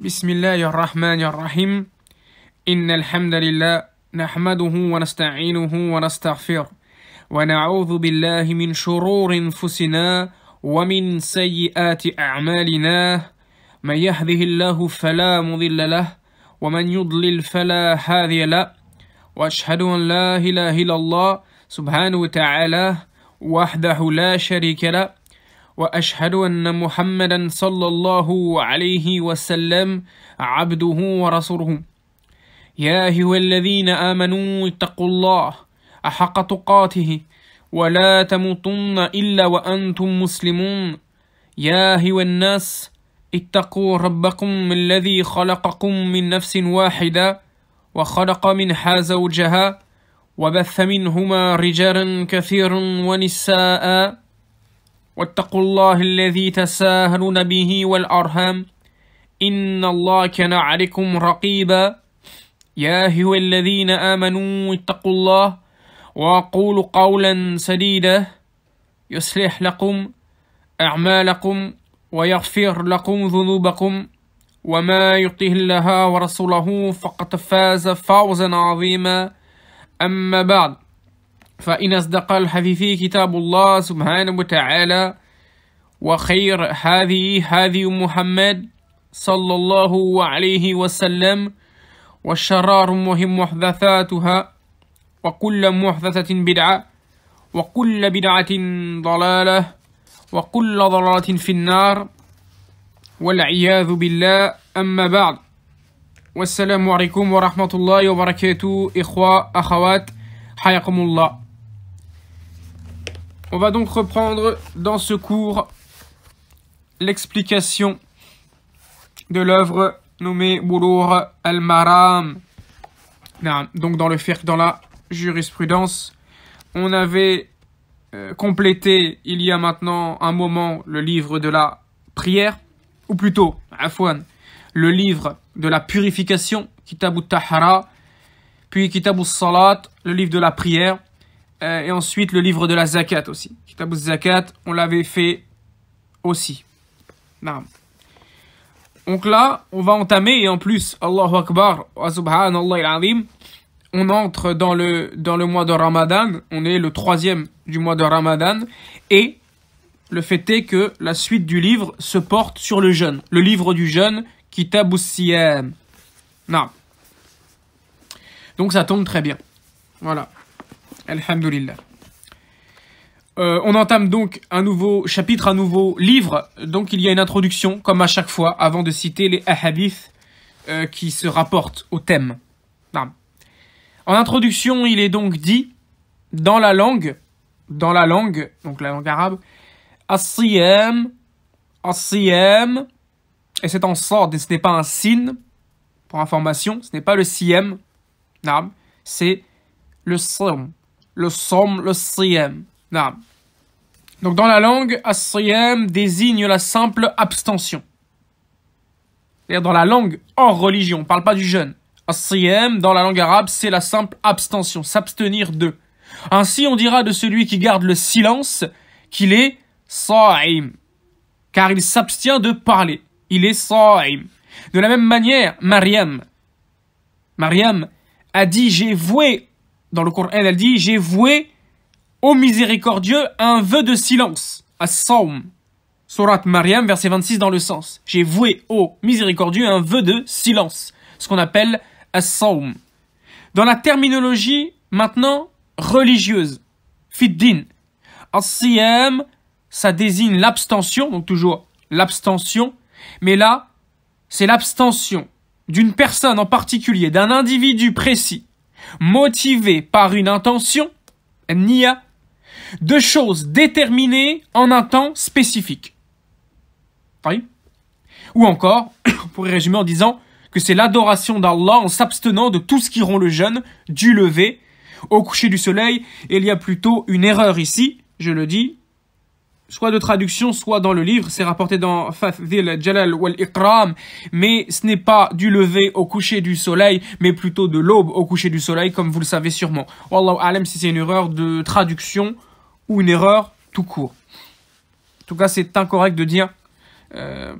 بسم الله الرحمن الرحيم إن الحمد لله نحمده ونستعينه ونستغفره ونعوذ بالله من شرور انفسنا ومن سيئات أعمالنا من يهده الله فلا مضل له ومن يضلل فلا هادي له وأشهد أن لا إله إلا الله سبحانه وتعالى وحده لا شريك له واشهد ان محمدا صلى الله عليه وسلم عبده ورسوله يا ايها الذين امنوا اتقوا الله احق تقاته ولا تموتن الا وانتم مسلمون يا ايها الناس اتقوا ربكم الذي خلقكم من نفس واحده وخلق منها زوجها وبث منهما رجالا كثيرا ونساء واتقوا الله الذي تساهلون به والأرحام إن الله كان عليكم رقيبا يا أيها الذين آمنوا اتقوا الله وقولوا قولا سديدا يصلح لكم أعمالكم ويغفر لكم ذنوبكم وما يطه الله ورسوله فقد فاز فوزا عظيما أما بعد فإن أصدق الحديث كتاب الله سبحانه وتعالى وخير هذه هذه محمد صلى الله عليه وسلم والشرار مهم محدثاتها وكل محدثة بدعة وكل بدعة ضلالة وكل ضلالة في النار والعياذ بالله أما بعد والسلام عليكم ورحمة الله وبركاته إخوة أخوات حياكم الله On va donc reprendre dans ce cours l'explication de l'œuvre nommée Boulour al-Maram. Donc dans le dans la jurisprudence, on avait euh, complété il y a maintenant un moment le livre de la prière, ou plutôt, Afwan, le livre de la purification, Kitab tahara puis Kitab salat le livre de la prière, euh, et ensuite, le livre de la zakat aussi. Kitabu zakat, on l'avait fait aussi. Non. Donc là, on va entamer, et en plus, Allahu Akbar, subhanallah on entre dans le, dans le mois de Ramadan, on est le troisième du mois de Ramadan, et le fait est que la suite du livre se porte sur le jeûne. Le livre du jeûne, Kitabu Siyam. Non. Donc ça tombe très bien. Voilà. Alhamdulillah. Euh, on entame donc un nouveau chapitre, un nouveau livre. Donc il y a une introduction, comme à chaque fois, avant de citer les ahadiths euh, qui se rapportent au thème. En introduction, il est donc dit, dans la langue, dans la langue, donc la langue arabe, as-siyam, as-siyam, et c'est en sort, et ce n'est pas un sin, pour information, ce n'est pas le siyam, c'est le siyam le som, le siyam. Donc dans la langue, as désigne la simple abstention. C'est-à-dire dans la langue hors religion, on ne parle pas du jeûne. as dans la langue arabe, c'est la simple abstention, s'abstenir de. Ainsi, on dira de celui qui garde le silence qu'il est sa'im, car il s'abstient de parler. Il est sa'im. De la même manière, Mariam, Mariam a dit J'ai voué dans le Coran, elle dit J'ai voué au miséricordieux un vœu de silence. as As-saum ».« Surat Mariam, verset 26 dans le sens. J'ai voué au miséricordieux un vœu de silence. Ce qu'on appelle à as-saum ». Dans la terminologie, maintenant, religieuse. Fiddin. As-Siyam, ça désigne l'abstention, donc toujours l'abstention. Mais là, c'est l'abstention d'une personne en particulier, d'un individu précis « Motivé par une intention, nia, de choses déterminées en un temps spécifique. Oui. Ou encore, on pourrait résumer en disant que c'est l'adoration d'Allah en s'abstenant de tout ce qui rend le jeûne, du lever au coucher du soleil. il y a plutôt une erreur ici, je le dis, soit de traduction, soit dans le livre. C'est rapporté dans Fathil Jalal wal Ikram. Mais ce n'est pas du lever au coucher du soleil, mais plutôt de l'aube au coucher du soleil, comme vous le savez sûrement. Wallahu alam si c'est une erreur de traduction ou une erreur tout court. En tout cas, c'est incorrect de dire euh,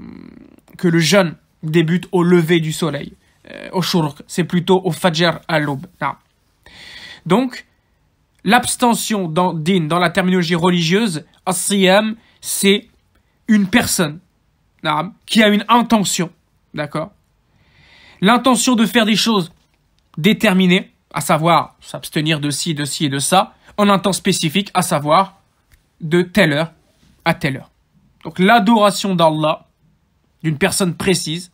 que le jeûne débute au lever du soleil, euh, au shurq. C'est plutôt au fajr à l'aube. Ah. Donc, l'abstention dans dans la terminologie religieuse, As-Siyam, c'est une personne qui a une intention, d'accord L'intention de faire des choses déterminées, à savoir s'abstenir de ci, de ci et de ça, en un temps spécifique, à savoir de telle heure à telle heure. Donc l'adoration d'Allah, d'une personne précise,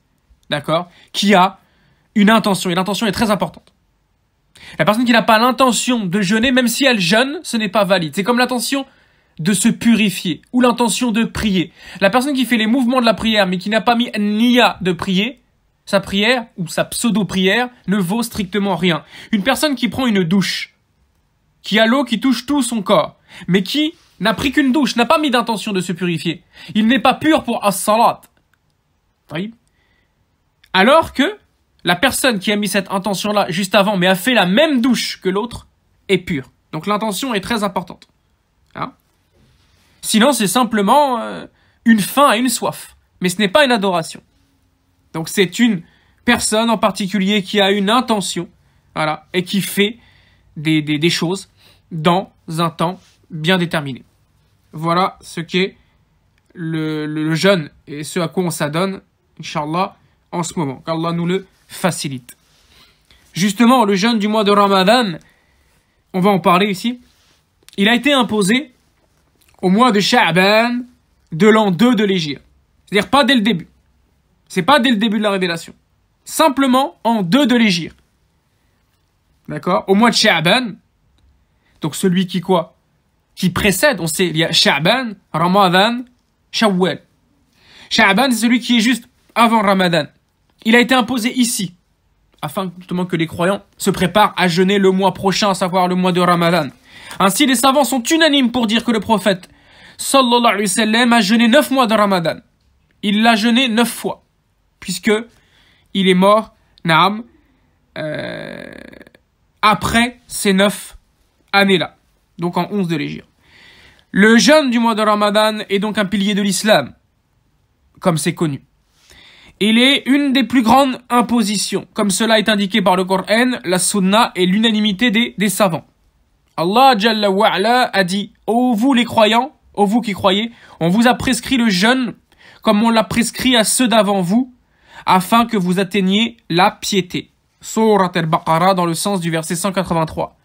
d'accord, qui a une intention, et l'intention est très importante. La personne qui n'a pas l'intention de jeûner, même si elle jeûne, ce n'est pas valide. C'est comme l'intention de se purifier ou l'intention de prier. La personne qui fait les mouvements de la prière mais qui n'a pas mis nia de prier, sa prière ou sa pseudo-prière ne vaut strictement rien. Une personne qui prend une douche, qui a l'eau qui touche tout son corps, mais qui n'a pris qu'une douche, n'a pas mis d'intention de se purifier, il n'est pas pur pour as-salat. Alors que la personne qui a mis cette intention-là juste avant, mais a fait la même douche que l'autre, est pure. Donc l'intention est très importante. Hein Sinon, c'est simplement euh, une faim et une soif. Mais ce n'est pas une adoration. Donc c'est une personne en particulier qui a une intention, voilà, et qui fait des, choses dans un temps bien déterminé. Voilà ce qu'est le, le, jeûne et ce à quoi on s'adonne, Inch'Allah, en ce moment. Qu'Allah nous le facilite. Justement, le jeûne du mois de Ramadan, on va en parler ici, il a été imposé au mois de Sha'ban de l'an 2 de l'égir. C'est-à-dire pas dès le début. C'est pas dès le début de la révélation. Simplement en 2 de l'égir D'accord Au mois de Sha'ban. Donc celui qui quoi Qui précède, on sait, il y a Sha'ban, Ramadan, Shawwal. Sha'ban, c'est celui qui est juste avant Ramadan il a été imposé ici, afin justement que les croyants se préparent à jeûner le mois prochain, à savoir le mois de Ramadan. Ainsi, les savants sont unanimes pour dire que le prophète sallallahu alayhi wa a jeûné neuf mois de Ramadan. Il l'a jeûné neuf fois, puisque il est mort, Naam, euh, après ces neuf années-là, donc en 11 de l'Égypte. Le jeûne du mois de Ramadan est donc un pilier de l'islam, comme c'est connu. Il est une des plus grandes impositions, comme cela est indiqué par le Coran, la Sunna et l'unanimité des, savants. Allah wa'ala a dit Ô vous les croyants, ô vous qui croyez, on vous a prescrit le jeûne comme on l'a prescrit à ceux d'avant vous, afin que vous atteigniez la piété. Surat al-Baqarah dans le sens du verset 183.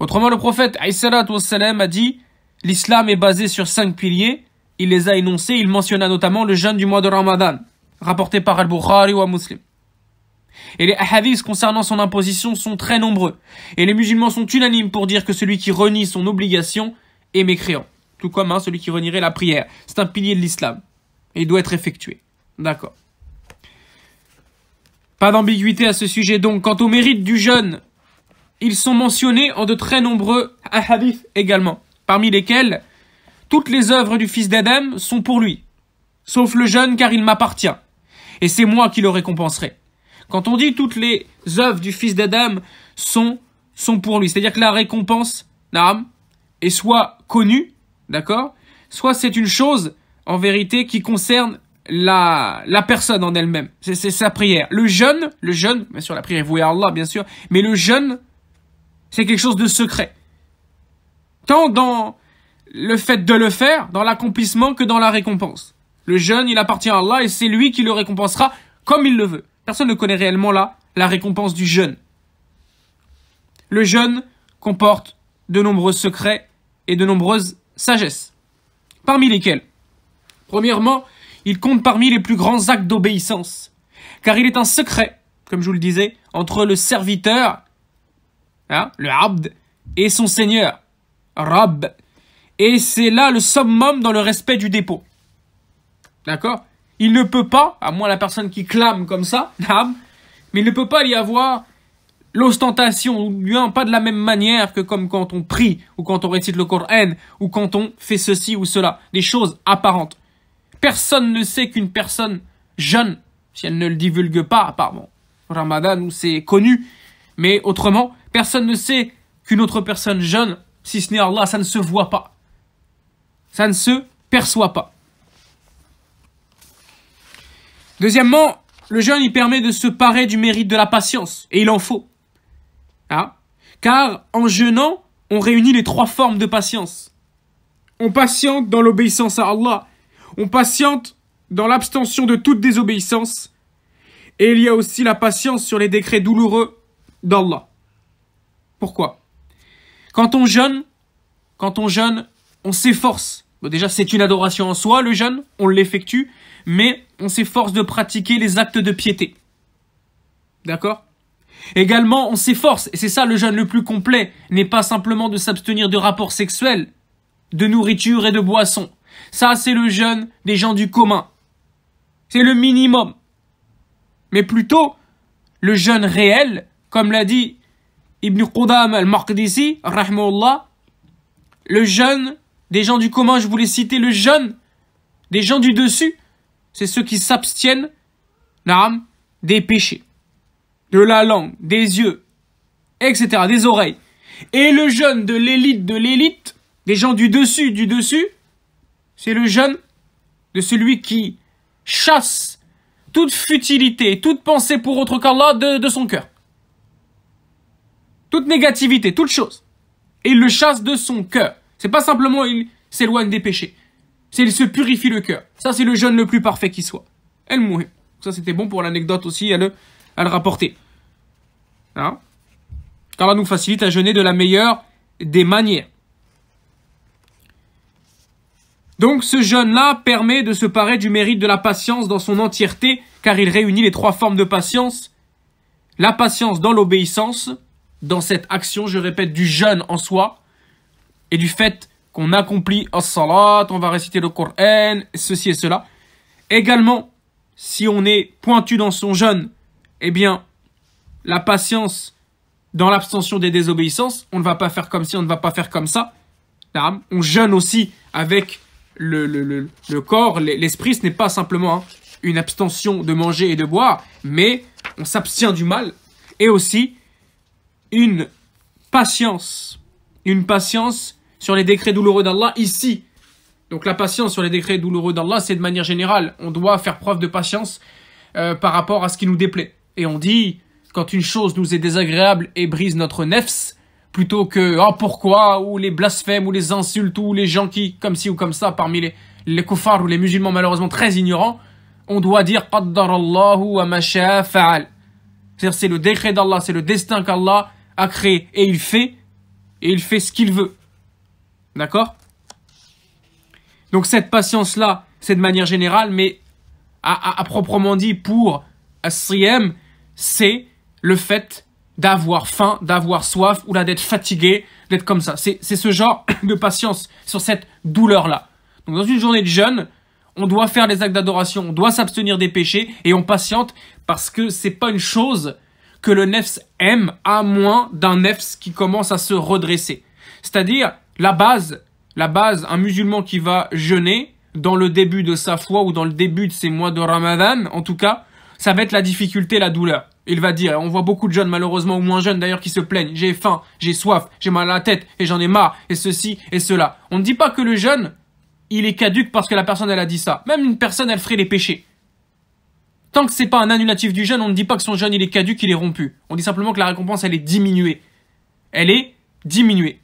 Autrement, le prophète a dit L'islam est basé sur cinq piliers. Il les a énoncés, il mentionna notamment le jeûne du mois de Ramadan. Rapporté par Al-Bukhari ou Muslim. Et les hadiths concernant son imposition sont très nombreux, et les musulmans sont unanimes pour dire que celui qui renie son obligation est mécréant, tout comme hein, celui qui renierait la prière. C'est un pilier de l'islam, et il doit être effectué. D'accord. Pas d'ambiguïté à ce sujet donc. Quant au mérite du jeûne, ils sont mentionnés en de très nombreux hadiths également, parmi lesquels toutes les œuvres du fils d'Adam sont pour lui, sauf le jeûne car il m'appartient et c'est moi qui le récompenserai. Quand on dit toutes les œuvres du fils d'Adam sont, sont pour lui, c'est-à-dire que la récompense, Naam, est soit connue, d'accord, soit c'est une chose, en vérité, qui concerne la, la personne en elle-même. C'est sa prière. Le jeûne, le jeûne, bien sûr, la prière est vouée à Allah, bien sûr, mais le jeûne, c'est quelque chose de secret. Tant dans le fait de le faire, dans l'accomplissement, que dans la récompense. Le jeûne, il appartient à Allah et c'est lui qui le récompensera comme il le veut. Personne ne connaît réellement là la récompense du jeûne. Le jeûne comporte de nombreux secrets et de nombreuses sagesses, parmi lesquels, premièrement, il compte parmi les plus grands actes d'obéissance, car il est un secret, comme je vous le disais, entre le serviteur, hein, le abd, et son seigneur, Rab. Et c'est là le summum dans le respect du dépôt. D'accord Il ne peut pas, à moins la personne qui clame comme ça, mais il ne peut pas y avoir l'ostentation, ou bien pas de la même manière que comme quand on prie, ou quand on récite le Coran, ou quand on fait ceci ou cela. Des choses apparentes. Personne ne sait qu'une personne jeune, si elle ne le divulgue pas, à part Ramadan où c'est connu, mais autrement, personne ne sait qu'une autre personne jeune, si ce n'est Allah, ça ne se voit pas. Ça ne se perçoit pas. Deuxièmement, le jeûne, il permet de se parer du mérite de la patience. Et il en faut. Hein Car en jeûnant, on réunit les trois formes de patience. On patiente dans l'obéissance à Allah. On patiente dans l'abstention de toute désobéissance. Et il y a aussi la patience sur les décrets douloureux d'Allah. Pourquoi Quand on jeûne, quand on jeûne, on s'efforce. déjà, c'est une adoration en soi, le jeûne, on l'effectue, mais on s'efforce de pratiquer les actes de piété. D'accord Également, on s'efforce, et c'est ça le jeûne le plus complet, n'est pas simplement de s'abstenir de rapports sexuels, de nourriture et de boissons. Ça, c'est le jeûne des gens du commun. C'est le minimum. Mais plutôt, le jeûne réel, comme l'a dit Ibn Qudam al-Maqdisi, le jeûne des gens du commun, je voulais citer le jeûne des gens du dessus, c'est ceux qui s'abstiennent des péchés, de la langue, des yeux, etc., des oreilles. Et le jeûne de l'élite de l'élite, des gens du dessus du dessus, c'est le jeûne de celui qui chasse toute futilité, toute pensée pour autre qu'Allah de, de son cœur. Toute négativité, toute chose. Et il le chasse de son cœur. C'est pas simplement il s'éloigne des péchés c'est il se purifie le cœur. Ça, c'est le jeûne le plus parfait qui soit. Elle mourait. Ça, c'était bon pour l'anecdote aussi à le, rapporter. Hein? Car là, nous facilite à jeûner de la meilleure des manières. Donc ce jeûne-là permet de se parer du mérite de la patience dans son entièreté, car il réunit les trois formes de patience. La patience dans l'obéissance, dans cette action, je répète, du jeûne en soi, et du fait on accomplit as-salat, on va réciter le Coran, ceci et cela. Également, si on est pointu dans son jeûne, eh bien, la patience dans l'abstention des désobéissances, on ne va pas faire comme ci, on ne va pas faire comme ça. On jeûne aussi avec le corps, l'esprit, ce n'est pas simplement hein, une abstention de manger et de boire, mais on s'abstient du mal, et aussi une patience, une patience sur les décrets douloureux d'Allah ici. Donc la patience sur les décrets douloureux d'Allah, c'est de manière générale. On doit faire preuve de patience euh, par rapport à ce qui nous déplaît. Et on dit, quand une chose nous est désagréable et brise notre nefs, plutôt que « Ah, oh, pourquoi ?» ou les blasphèmes ou les insultes ou les gens qui, comme ci ou comme ça, parmi les, les koufars ou les musulmans malheureusement très ignorants, on doit dire « Qaddar Allahu wa fa'al » C'est-à-dire c'est le décret d'Allah, c'est le destin qu'Allah a créé et il fait, et il fait ce qu'il veut. D'accord Donc cette patience-là, c'est de manière générale, mais à, proprement dit pour Asriem, c'est le fait d'avoir faim, d'avoir soif, ou là d'être fatigué, d'être comme ça. C'est ce genre de patience sur cette douleur-là. Donc dans une journée de jeûne, on doit faire des actes d'adoration, on doit s'abstenir des péchés, et on patiente parce que c'est pas une chose que le nefs aime, à moins d'un nefs qui commence à se redresser. C'est-à-dire, la base, la base, un musulman qui va jeûner dans le début de sa foi ou dans le début de ses mois de Ramadan, en tout cas, ça va être la difficulté, la douleur. Il va dire, on voit beaucoup de jeunes, malheureusement, ou moins jeunes d'ailleurs, qui se plaignent. J'ai faim, j'ai soif, j'ai mal à la tête, et j'en ai marre, et ceci, et cela. On ne dit pas que le jeûne, il est caduque parce que la personne, elle a dit ça. Même une personne, elle ferait les péchés. Tant que c'est pas un annulatif du jeûne, on ne dit pas que son jeûne, il est caduque, il est rompu. On dit simplement que la récompense, elle est diminuée. Elle est diminuée.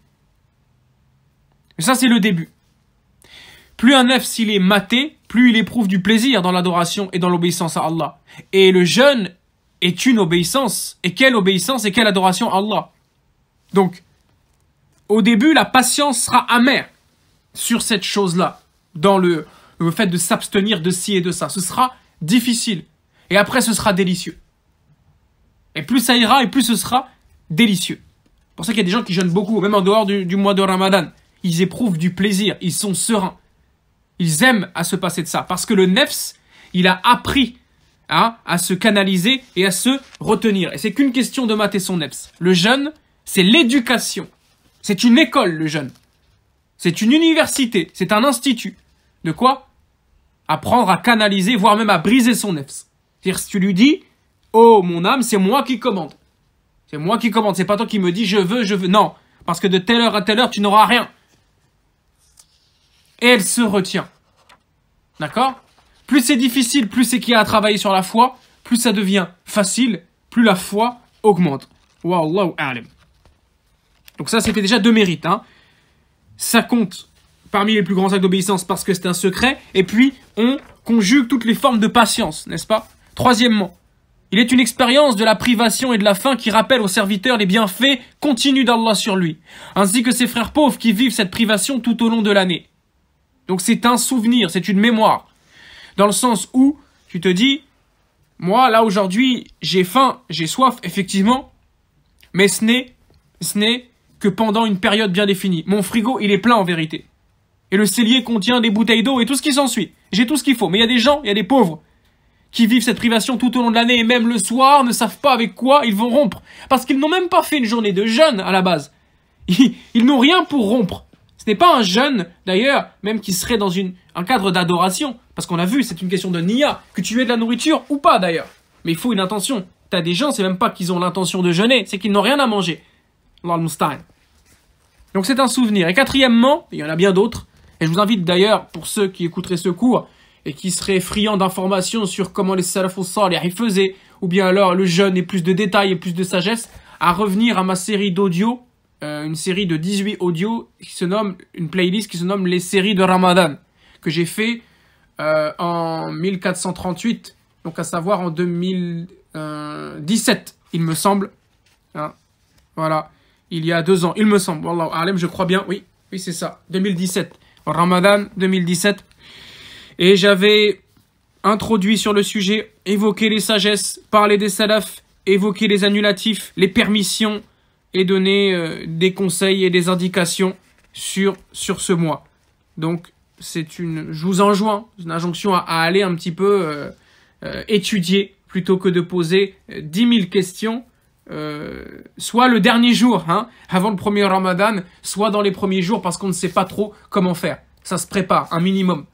Et ça, c'est le début. Plus un œuf, s'il est maté, plus il éprouve du plaisir dans l'adoration et dans l'obéissance à Allah. Et le jeûne est une obéissance. Et quelle obéissance et quelle adoration à Allah. Donc, au début, la patience sera amère sur cette chose-là, dans le, fait de s'abstenir de ci et de ça. Ce sera difficile. Et après, ce sera délicieux. Et plus ça ira, et plus ce sera délicieux. C'est pour ça qu'il y a des gens qui jeûnent beaucoup, même en dehors du mois de Ramadan ils éprouvent du plaisir, ils sont sereins. Ils aiment à se passer de ça. Parce que le nefs, il a appris hein, à se canaliser et à se retenir. Et c'est qu'une question de mater son nefs. Le jeune, c'est l'éducation. C'est une école, le jeune, C'est une université, c'est un institut. De quoi Apprendre à canaliser, voire même à briser son nefs. C'est-à-dire, si tu lui dis, oh mon âme, c'est moi qui commande. C'est moi qui commande, c'est pas toi qui me dis je veux, je veux. Non, parce que de telle heure à telle heure, tu n'auras rien et elle se retient. D'accord Plus c'est difficile, plus c'est qu'il y a à travailler sur la foi, plus ça devient facile, plus la foi augmente. Wallahu alim. Donc ça, c'était déjà deux mérites. Hein. Ça compte parmi les plus grands actes d'obéissance parce que c'est un secret. Et puis, on conjugue toutes les formes de patience, n'est-ce pas Troisièmement, il est une expérience de la privation et de la faim qui rappelle aux serviteurs les bienfaits continus d'Allah sur lui, ainsi que ses frères pauvres qui vivent cette privation tout au long de l'année. Donc c'est un souvenir, c'est une mémoire. Dans le sens où tu te dis, moi là aujourd'hui j'ai faim, j'ai soif, effectivement, mais ce n'est, ce n'est que pendant une période bien définie. Mon frigo il est plein en vérité. Et le cellier contient des bouteilles d'eau et tout ce qui s'ensuit. J'ai tout ce qu'il faut. Mais il y a des gens, il y a des pauvres qui vivent cette privation tout au long de l'année et même le soir ne savent pas avec quoi ils vont rompre. Parce qu'ils n'ont même pas fait une journée de jeûne à la base. Ils, ils n'ont rien pour rompre. Ce n'est pas un jeûne, d'ailleurs, même qui serait dans un cadre d'adoration. Parce qu'on a vu, c'est une question de nia, que tu aies de la nourriture ou pas d'ailleurs. Mais il faut une intention. T'as des gens, c'est même pas qu'ils ont l'intention de jeûner, c'est qu'ils n'ont rien à manger. Donc c'est un souvenir. Et quatrièmement, il y en a bien d'autres, et je vous invite d'ailleurs, pour ceux qui écouteraient ce cours, et qui seraient friands d'informations sur comment les salafs les faisaient, ou bien alors le jeûne et plus de détails et plus de sagesse, à revenir à ma série d'audio euh, une série de 18 audios qui se nomme, une playlist qui se nomme Les séries de Ramadan, que j'ai fait euh, en 1438, donc à savoir en 2017, euh, il me semble. Hein. voilà, il y a deux ans, il me semble. Wallahu Alem, je crois bien, oui, oui, c'est ça, 2017. Ramadan 2017. Et j'avais introduit sur le sujet, évoqué les sagesses, parlé des salafs, évoqué les annulatifs, les permissions, et donner euh, des conseils et des indications sur, sur ce mois. Donc, c'est une, je vous enjoins, une injonction à, aller un petit peu euh, euh, étudier plutôt que de poser 10 000 questions, soit le dernier jour, hein, avant le premier Ramadan, soit dans les premiers jours parce qu'on ne sait pas trop comment faire. Ça se prépare, un minimum.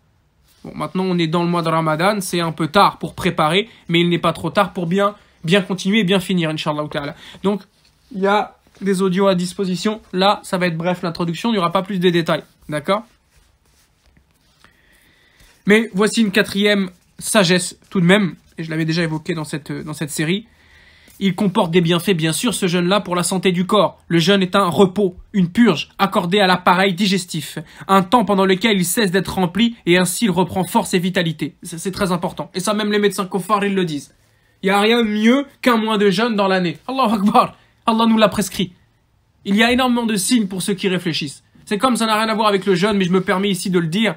Bon, maintenant on est dans le mois de Ramadan, c'est un peu tard pour préparer, mais il n'est pas trop tard pour bien, bien continuer et bien finir, Inch'Allah. Donc, il y a des audios à disposition. Là, ça va être bref l'introduction, il n'y aura pas plus de détails. D'accord Mais voici une quatrième sagesse tout de même, et je l'avais déjà évoqué dans cette, dans cette série. Il comporte des bienfaits, bien sûr, ce jeûne-là pour la santé du corps. Le jeûne est un repos, une purge, accordée à l'appareil digestif. Un temps pendant lequel il cesse d'être rempli et ainsi il reprend force et vitalité. C'est très important. Et ça, même les médecins koffar, ils le disent. Il n'y a rien mieux qu'un mois de jeûne dans l'année. Allahu Akbar Allah nous l'a prescrit. Il y a énormément de signes pour ceux qui réfléchissent. C'est comme ça n'a rien à voir avec le jeune, mais je me permets ici de le dire.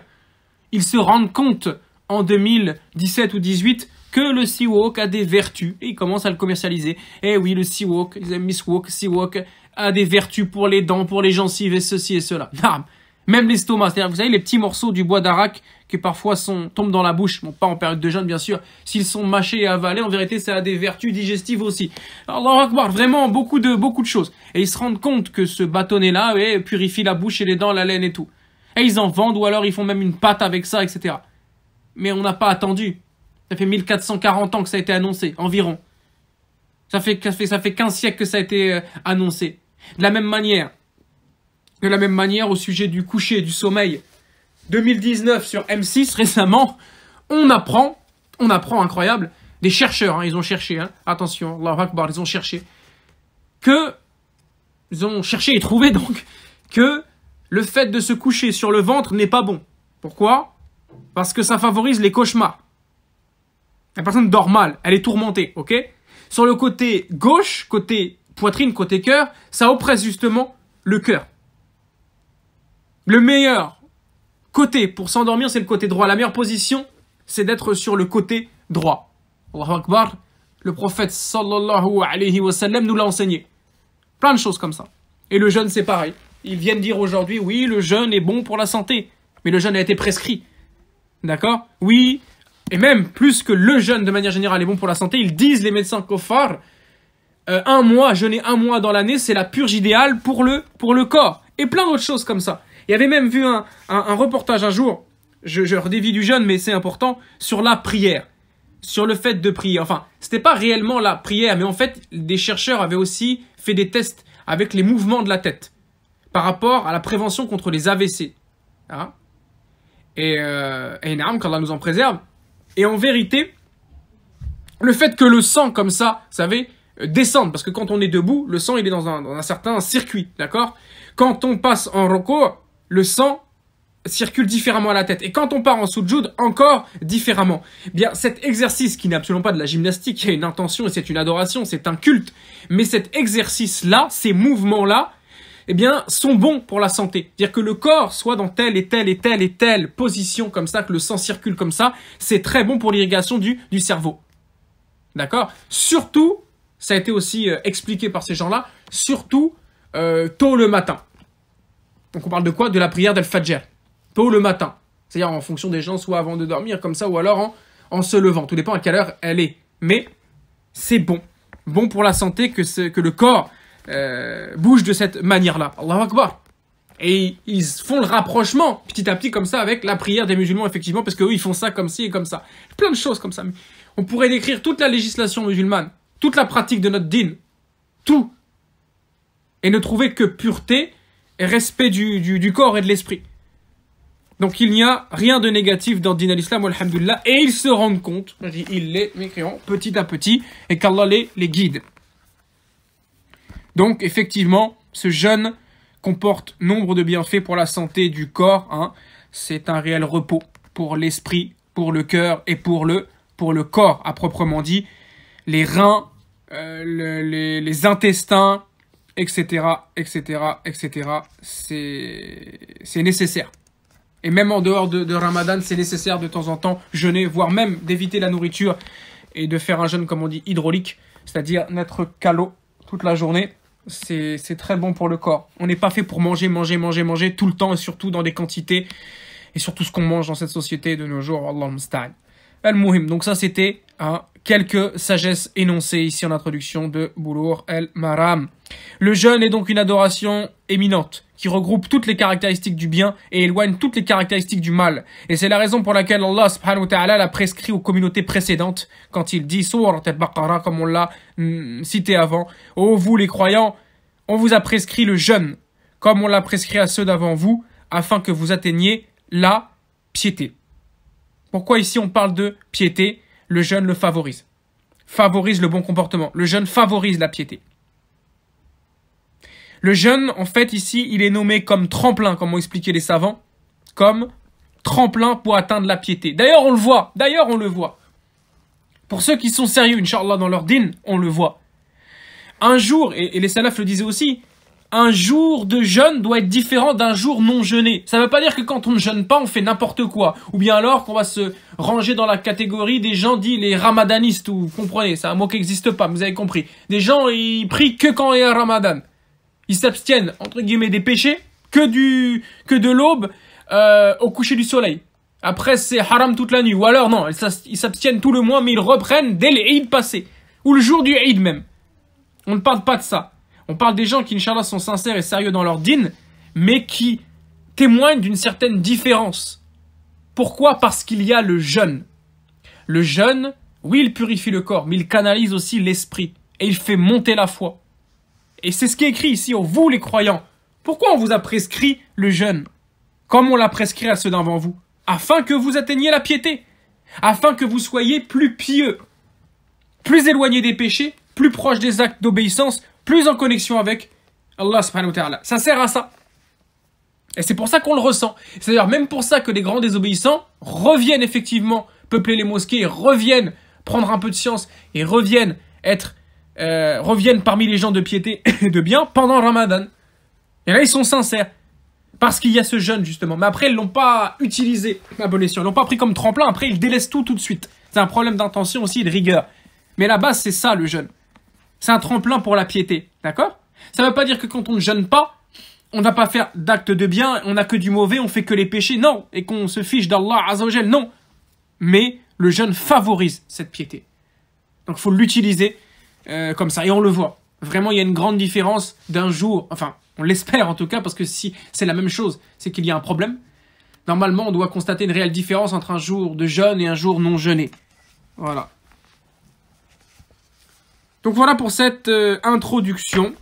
Ils se rendent compte en 2017 ou 2018 que le sea-walk a des vertus et ils commencent à le commercialiser. Eh oui, le Seawalk, ils aiment Miss Walk, sea-walk a des vertus pour les dents, pour les gencives et ceci et cela. Ah, même l'estomac, c'est-à-dire vous savez les petits morceaux du bois d'arak parfois sont, tombent dans la bouche, bon, pas en période de jeûne bien sûr, s'ils sont mâchés et avalés, en vérité ça a des vertus digestives aussi. Allah Akbar, vraiment beaucoup de, beaucoup de choses. Et ils se rendent compte que ce bâtonnet-là purifie la bouche et les dents, la laine et tout. Et ils en vendent ou alors ils font même une pâte avec ça, etc. Mais on n'a pas attendu. Ça fait 1440 ans que ça a été annoncé, environ. Ça fait, ça fait, ça fait 15 siècles que ça a été euh, annoncé. De la même manière, de la même manière au sujet du coucher, du sommeil, 2019 sur M6 récemment, on apprend, on apprend incroyable, des chercheurs, hein, ils ont cherché, hein, attention, Allahu Akbar, ils ont cherché, que, ils ont cherché et trouvé donc, que le fait de se coucher sur le ventre n'est pas bon. Pourquoi Parce que ça favorise les cauchemars. La personne dort mal, elle est tourmentée, ok Sur le côté gauche, côté poitrine, côté cœur, ça oppresse justement le cœur. Le meilleur Côté, pour s'endormir, c'est le côté droit. La meilleure position, c'est d'être sur le côté droit. Allahu Akbar, le prophète sallallahu alayhi wa sallam nous l'a enseigné. Plein de choses comme ça. Et le jeûne, c'est pareil. Ils viennent dire aujourd'hui, oui, le jeûne est bon pour la santé. Mais le jeûne a été prescrit. D'accord Oui, et même plus que le jeûne de manière générale est bon pour la santé, ils disent les médecins kofar, euh, un mois, jeûner un mois dans l'année, c'est la purge idéale pour le, pour le corps. Et plein d'autres choses comme ça. Il y avait même vu un, un, reportage un jour, je, je du jeune, mais c'est important, sur la prière. Sur le fait de prier. Enfin, c'était pas réellement la prière, mais en fait, des chercheurs avaient aussi fait des tests avec les mouvements de la tête par rapport à la prévention contre les AVC. Hein? et, euh, arme, quand nous en préserve. Et en vérité, le fait que le sang, comme ça, vous savez, euh, descende, parce que quand on est debout, le sang, il est dans un, dans un certain circuit, d'accord Quand on passe en recours, le sang circule différemment à la tête. Et quand on part en soujoud, encore différemment. Eh bien, cet exercice qui n'est absolument pas de la gymnastique, il a une intention et c'est une adoration, c'est un culte. Mais cet exercice-là, ces mouvements-là, eh bien, sont bons pour la santé. Dire que le corps soit dans telle et telle et telle et telle position comme ça, que le sang circule comme ça, c'est très bon pour l'irrigation du, cerveau. D'accord Surtout, ça a été aussi euh, expliqué par ces gens-là, surtout euh, tôt le matin. Donc on parle de quoi De la prière d'Al-Fajr, tôt le matin. C'est-à-dire en fonction des gens, soit avant de dormir, comme ça, ou alors en, se levant. Tout dépend à quelle heure elle est. Mais c'est bon. Bon pour la santé que, que le corps euh, bouge de cette manière-là. Allahu Akbar. Et ils font le rapprochement petit à petit comme ça avec la prière des musulmans, effectivement, parce qu'eux, ils font ça comme ci et comme ça. Plein de choses comme ça. on pourrait décrire toute la législation musulmane, toute la pratique de notre din, tout, et ne trouver que pureté, et respect du, corps et de l'esprit. Donc il n'y a rien de négatif dans Din al-Islam, alhamdulillah, et ils se rendent compte, ils les mécréants, petit à petit, et qu'Allah les, les guide. Donc effectivement, ce jeûne comporte nombre de bienfaits pour la santé du corps, hein. c'est un réel repos pour l'esprit, pour le cœur et pour le, pour le corps, à proprement dit, les reins, euh, les, les intestins, etc., etc., etc., c'est nécessaire. Et même en dehors de, Ramadan, c'est nécessaire de temps en temps jeûner, voire même d'éviter la nourriture et de faire un jeûne, comme on dit, hydraulique, c'est-à-dire n'être calot toute la journée. C'est très bon pour le corps. On n'est pas fait pour manger, manger, manger, manger tout le temps et surtout dans des quantités et surtout ce qu'on mange dans cette société de nos jours. Allah Al-Muhim. Donc ça, c'était hein, quelques sagesses énoncées ici en introduction de Boulour El-Maram. Le jeûne est donc une adoration éminente, qui regroupe toutes les caractéristiques du bien et éloigne toutes les caractéristiques du mal. Et c'est la raison pour laquelle Allah subhanahu wa ta'ala l'a prescrit aux communautés précédentes quand il dit Sourate al comme on l'a hmm, cité avant. Ô vous les croyants, on vous a prescrit le jeûne comme on l'a prescrit à ceux d'avant vous afin que vous atteigniez la piété. Pourquoi ici on parle de piété Le jeûne le favorise. Favorise le bon comportement. Le jeûne favorise la piété. Le jeûne, en fait, ici, il est nommé comme tremplin, comme ont expliqué les savants, comme tremplin pour atteindre la piété. D'ailleurs, on le voit. D'ailleurs, on le voit. Pour ceux qui sont sérieux, Inch'Allah, dans leur din, on le voit. Un jour, et, les salafs le disaient aussi, un jour de jeûne doit être différent d'un jour non jeûné. Ça ne veut pas dire que quand on ne jeûne pas, on fait n'importe quoi. Ou bien alors qu'on va se ranger dans la catégorie des gens dits les ramadanistes, ou vous comprenez, c'est un mot qui n'existe pas, vous avez compris. Des gens, ils prient que quand il y a ramadan ils s'abstiennent, entre guillemets, des péchés, que, du, que de l'aube euh, au coucher du soleil. Après, c'est haram toute la nuit. Ou alors, non, ils s'abstiennent tout le mois, mais ils reprennent dès les passé. Ou le jour du Eid même. On ne parle pas de ça. On parle des gens qui, Inch'Allah, sont sincères et sérieux dans leur dîne, mais qui témoignent d'une certaine différence. Pourquoi Parce qu'il y a le jeûne. Le jeûne, oui, il purifie le corps, mais il canalise aussi l'esprit. Et il fait monter la foi. Et c'est ce qui est écrit ici, vous les croyants. Pourquoi on vous a prescrit le jeûne, comme on l'a prescrit à ceux d'avant vous, afin que vous atteigniez la piété, afin que vous soyez plus pieux, plus éloignés des péchés, plus proches des actes d'obéissance, plus en connexion avec Allah subhanahu wa ta'ala. Ça sert à ça. Et c'est pour ça qu'on le ressent. C'est dire même pour ça que les grands désobéissants reviennent effectivement peupler les mosquées, reviennent prendre un peu de science et reviennent être euh, reviennent parmi les gens de piété et de bien pendant Ramadan. Et là, ils sont sincères. Parce qu'il y a ce jeûne, justement. Mais après, ils l'ont pas utilisé la bonne Ils l'ont pas pris comme tremplin. Après, ils délaissent tout tout de suite. C'est un problème d'intention aussi de rigueur. Mais la base, c'est ça, le jeûne. C'est un tremplin pour la piété. D'accord Ça ne veut pas dire que quand on ne jeûne pas, on ne va pas faire d'actes de bien, on n'a que du mauvais, on fait que les péchés. Non. Et qu'on se fiche d'Allah Azzawajal. Non. Mais le jeûne favorise cette piété. Donc, faut l'utiliser euh, comme ça. Et on le voit. Vraiment, il y a une grande différence d'un jour, enfin, on l'espère en tout cas, parce que si c'est la même chose, c'est qu'il y a un problème. Normalement, on doit constater une réelle différence entre un jour de jeûne et un jour non jeûné. Voilà. Donc voilà pour cette euh, introduction.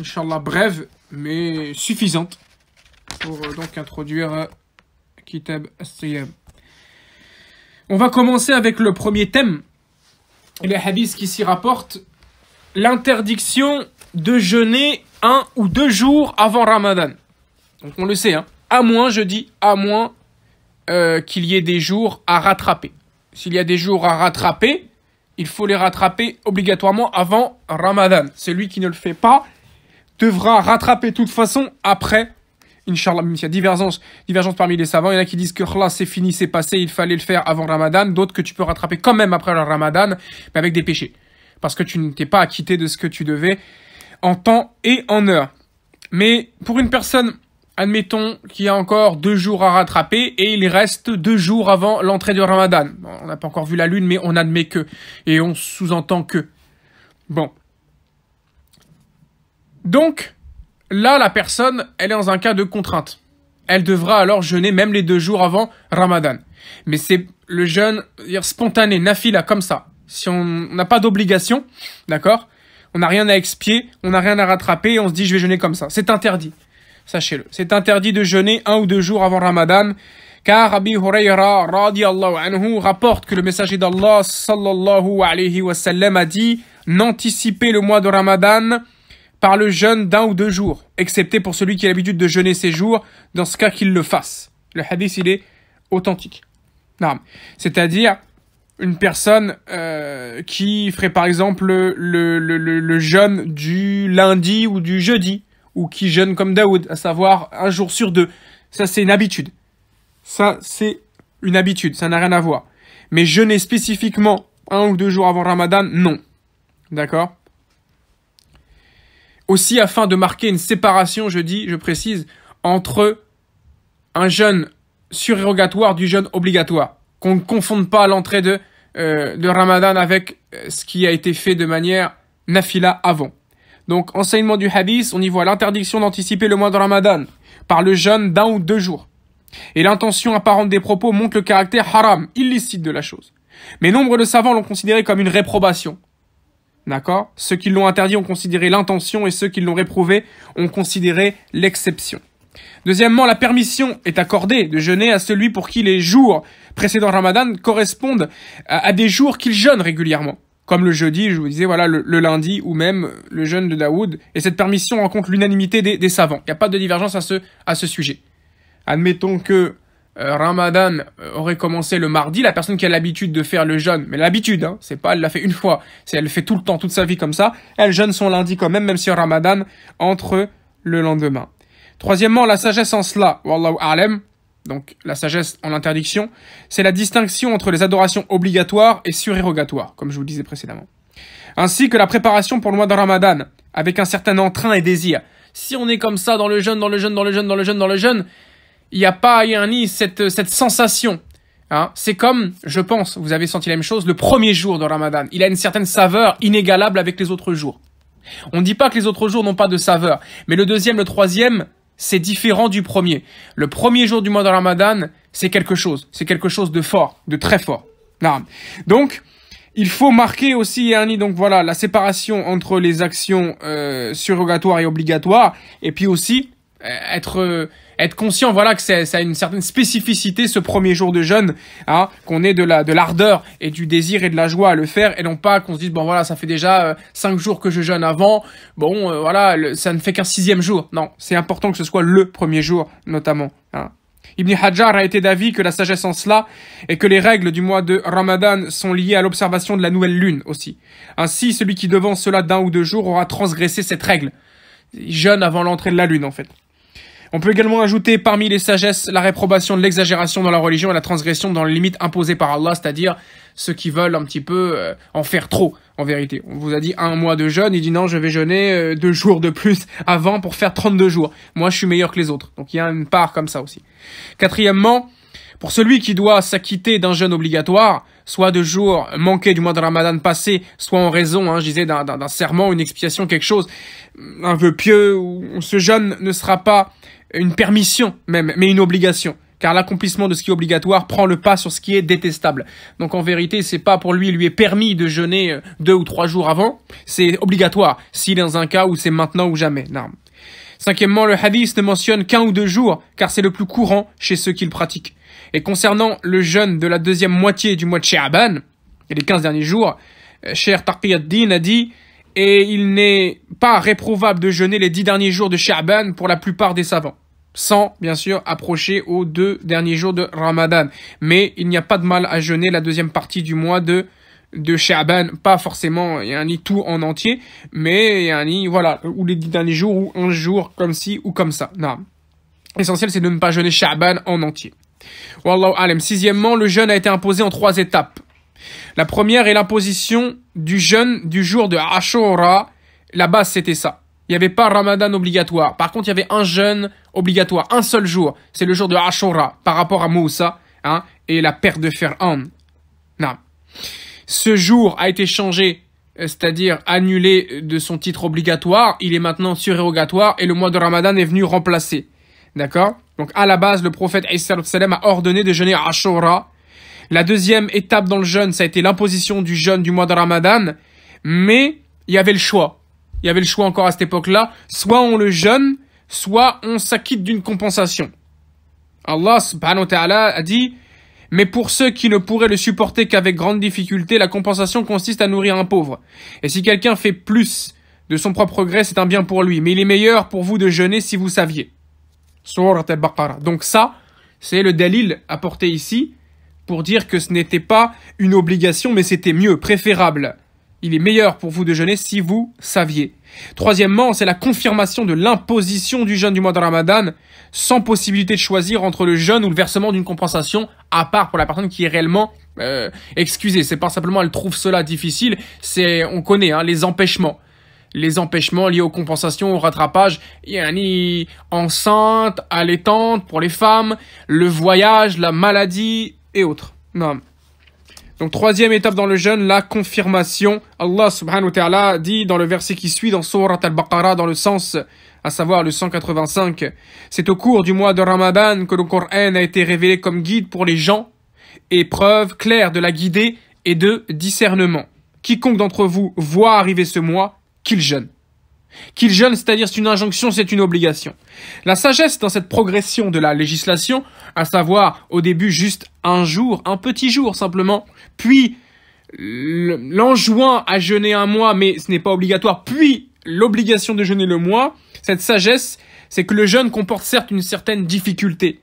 Inch'Allah, brève, mais suffisante pour euh, donc introduire Kitab as On va commencer avec le premier thème le hadiths qui s'y rapportent l'interdiction de jeûner un ou deux jours avant Ramadan. Donc on le sait, hein. à moins, je dis, à moins euh, qu'il y ait des jours à rattraper. S'il y a des jours à rattraper, il faut les rattraper obligatoirement avant Ramadan. Celui qui ne le fait pas devra rattraper de toute façon après Inch'Allah, y a divergence, divergence parmi les savants, il y en a qui disent que c'est fini, c'est passé, il fallait le faire avant Ramadan, d'autres que tu peux rattraper quand même après le Ramadan, mais avec des péchés. Parce que tu ne t'es pas acquitté de ce que tu devais en temps et en heure. Mais pour une personne, admettons, y a encore deux jours à rattraper et il reste deux jours avant l'entrée du Ramadan. on n'a pas encore vu la lune, mais on admet que. Et on sous-entend que. Bon. Donc, Là, la personne, elle est dans un cas de contrainte. Elle devra alors jeûner même les deux jours avant Ramadan. Mais c'est le jeûne spontané, nafila, comme ça. Si on n'a pas d'obligation, d'accord On n'a rien à expier, on n'a rien à rattraper et on se dit je vais jeûner comme ça. C'est interdit. Sachez-le. C'est interdit de jeûner un ou deux jours avant Ramadan. Car Abi radiallahu anhu rapporte que le messager d'Allah sallallahu alayhi wa sallam a dit N'anticipez le mois de Ramadan par le jeûne d'un ou deux jours, excepté pour celui qui a l'habitude de jeûner ses jours, dans ce cas qu'il le fasse. Le hadith, il est authentique. C'est-à-dire une personne euh, qui ferait par exemple le, le, le, jeûne du lundi ou du jeudi, ou qui jeûne comme Daoud, à savoir un jour sur deux. Ça, c'est une habitude. Ça, c'est une habitude, ça n'a rien à voir. Mais jeûner spécifiquement un ou deux jours avant Ramadan, non. D'accord aussi, afin de marquer une séparation, je dis, je précise, entre un jeûne surrogatoire du jeûne obligatoire. Qu'on ne confonde pas l'entrée de, euh, de Ramadan avec euh, ce qui a été fait de manière nafila avant. Donc, enseignement du hadith, on y voit l'interdiction d'anticiper le mois de Ramadan par le jeûne d'un ou deux jours. Et l'intention apparente des propos montre le caractère haram, illicite de la chose. Mais nombre de savants l'ont considéré comme une réprobation. D'accord Ceux qui l'ont interdit ont considéré l'intention et ceux qui l'ont réprouvé ont considéré l'exception. Deuxièmement, la permission est accordée de jeûner à celui pour qui les jours précédents Ramadan correspondent à, des jours qu'il jeûne régulièrement. Comme le jeudi, je vous disais, voilà, le, lundi ou même le jeûne de Daoud. Et cette permission rencontre l'unanimité des, savants. Il n'y a pas de divergence à ce sujet. Admettons que euh, Ramadan euh, aurait commencé le mardi, la personne qui a l'habitude de faire le jeûne, mais l'habitude, hein, c'est pas elle l'a fait une fois, c'est elle fait tout le temps, toute sa vie comme ça, elle jeûne son lundi quand même, même si Ramadan entre le lendemain. Troisièmement, la sagesse en cela, Wallahu alem, donc la sagesse en l'interdiction, c'est la distinction entre les adorations obligatoires et surérogatoires, comme je vous le disais précédemment. Ainsi que la préparation pour le mois de Ramadan, avec un certain entrain et désir. Si on est comme ça dans le jeûne, dans le jeûne, dans le jeûne, dans le jeûne, dans le jeûne, il n'y a pas yani, cette, cette sensation. Hein. C'est comme, je pense, vous avez senti la même chose, le premier jour de Ramadan. Il a une certaine saveur inégalable avec les autres jours. On ne dit pas que les autres jours n'ont pas de saveur, mais le deuxième, le troisième, c'est différent du premier. Le premier jour du mois de Ramadan, c'est quelque chose. C'est quelque chose de fort, de très fort. Donc, il faut marquer aussi, Yanni, hein, donc voilà, la séparation entre les actions euh, surrogatoires et obligatoires, et puis aussi euh, être être conscient voilà que ça a une certaine spécificité ce premier jour de jeûne, hein, qu'on ait de la de l'ardeur et du désir et de la joie à le faire et non pas qu'on se dise bon voilà ça fait déjà euh, cinq jours que je jeûne avant, bon euh, voilà ça ne fait qu'un sixième jour. Non, c'est important que ce soit le premier jour notamment. Hein. Ibn Hajar a été d'avis que la sagesse en cela et que les règles du mois de Ramadan sont liées à l'observation de la nouvelle lune aussi. Ainsi, celui qui devance cela d'un ou deux jours aura transgressé cette règle. jeûne avant l'entrée de la lune en fait. On peut également ajouter parmi les sagesses la réprobation de l'exagération dans la religion et la transgression dans les limites imposées par Allah, c'est-à-dire ceux qui veulent un petit peu euh, en faire trop, en vérité. On vous a dit un mois de jeûne, il dit non, je vais jeûner euh, deux jours de plus avant pour faire 32 jours. Moi, je suis meilleur que les autres. Donc il y a une part comme ça aussi. Quatrièmement, pour celui qui doit s'acquitter d'un jeûne obligatoire, soit de jours manqués du mois de Ramadan passé, soit en raison, hein, je disais, d'un serment, une expiation, quelque chose, un vœu pieux, ce jeûne ne sera pas une permission même, mais une obligation car l'accomplissement de ce qui est obligatoire prend le pas sur ce qui est détestable. Donc en vérité, c'est pas pour lui, il lui est permis de jeûner euh, deux ou trois jours avant, c'est obligatoire, s'il est dans un cas où c'est maintenant ou jamais. Cinquièmement, le hadith ne mentionne qu'un ou deux jours, car c'est le plus courant chez ceux qui le pratiquent. Et concernant le jeûne de la deuxième moitié du mois de Sha'ban, et les quinze derniers jours, euh, Cher Taqiyad Din a dit « et il n'est pas réprouvable de jeûner les dix derniers jours de Sha'ban pour la plupart des savants. Sans, bien sûr, approcher aux deux derniers jours de Ramadan. Mais il n'y a pas de mal à jeûner la deuxième partie du mois de de Sha'ban, pas forcément ni tout en entier, mais ni, voilà, ou les dix derniers jours, ou un jour, comme ci, ou comme ça. Non. L'essentiel, c'est de ne pas jeûner Sha'ban en entier. Wallahu Sixièmement, le jeûne a été imposé en trois étapes. La première est l'imposition du jeûne du jour de Ashura. La base, c'était ça. Il n'y avait pas Ramadan obligatoire. Par contre, il y avait un jeûne obligatoire, un seul jour. C'est le jour de Ashura par rapport à Moussa hein, et la perte de fer. Ce jour a été changé, euh, c'est-à-dire annulé de son titre obligatoire. Il est maintenant surérogatoire et le mois de Ramadan est venu remplacer. D'accord Donc à la base, le prophète a ordonné de jeûner à Ashura la deuxième étape dans le jeûne, ça a été l'imposition du jeûne du mois de Ramadan. Mais il y avait le choix. Il y avait le choix encore à cette époque-là. Soit on le jeûne, soit on s'acquitte d'une compensation. Allah subhanahu wa ta'ala a dit mais pour ceux qui ne pourraient le supporter qu'avec grande difficulté, la compensation consiste à nourrir un pauvre. Et si quelqu'un fait plus de son propre gré, c'est un bien pour lui. Mais il est meilleur pour vous de jeûner si vous saviez. Donc ça, c'est le dalil apporté ici pour dire que ce n'était pas une obligation, mais c'était mieux, préférable. Il est meilleur pour vous de jeûner si vous saviez. Troisièmement, c'est la confirmation de l'imposition du jeûne du mois de Ramadan, sans possibilité de choisir entre le jeûne ou le versement d'une compensation, à part pour la personne qui est réellement euh, excusée. C'est pas simplement elle trouve cela difficile, c'est on connaît hein, les empêchements les empêchements liés aux compensations, au rattrapage, ni enceinte, allaitante pour les femmes, le voyage, la maladie, et autres. Non. Donc troisième étape dans le jeûne, la confirmation. Allah subhanahu wa ta'ala dit dans le verset qui suit dans Surat al-Baqarah dans le sens, à savoir le 185, c'est au cours du mois de Ramadan que le Coran a été révélé comme guide pour les gens et preuve claire de la guidée et de discernement. Quiconque d'entre vous voit arriver ce mois, qu'il jeûne. Qu'il jeûne, c'est-à-dire c'est une injonction, c'est une obligation. La sagesse dans cette progression de la législation, à savoir au début juste un jour, un petit jour simplement, puis l'enjoint à jeûner un mois, mais ce n'est pas obligatoire, puis l'obligation de jeûner le mois, cette sagesse, c'est que le jeûne comporte certes une certaine difficulté.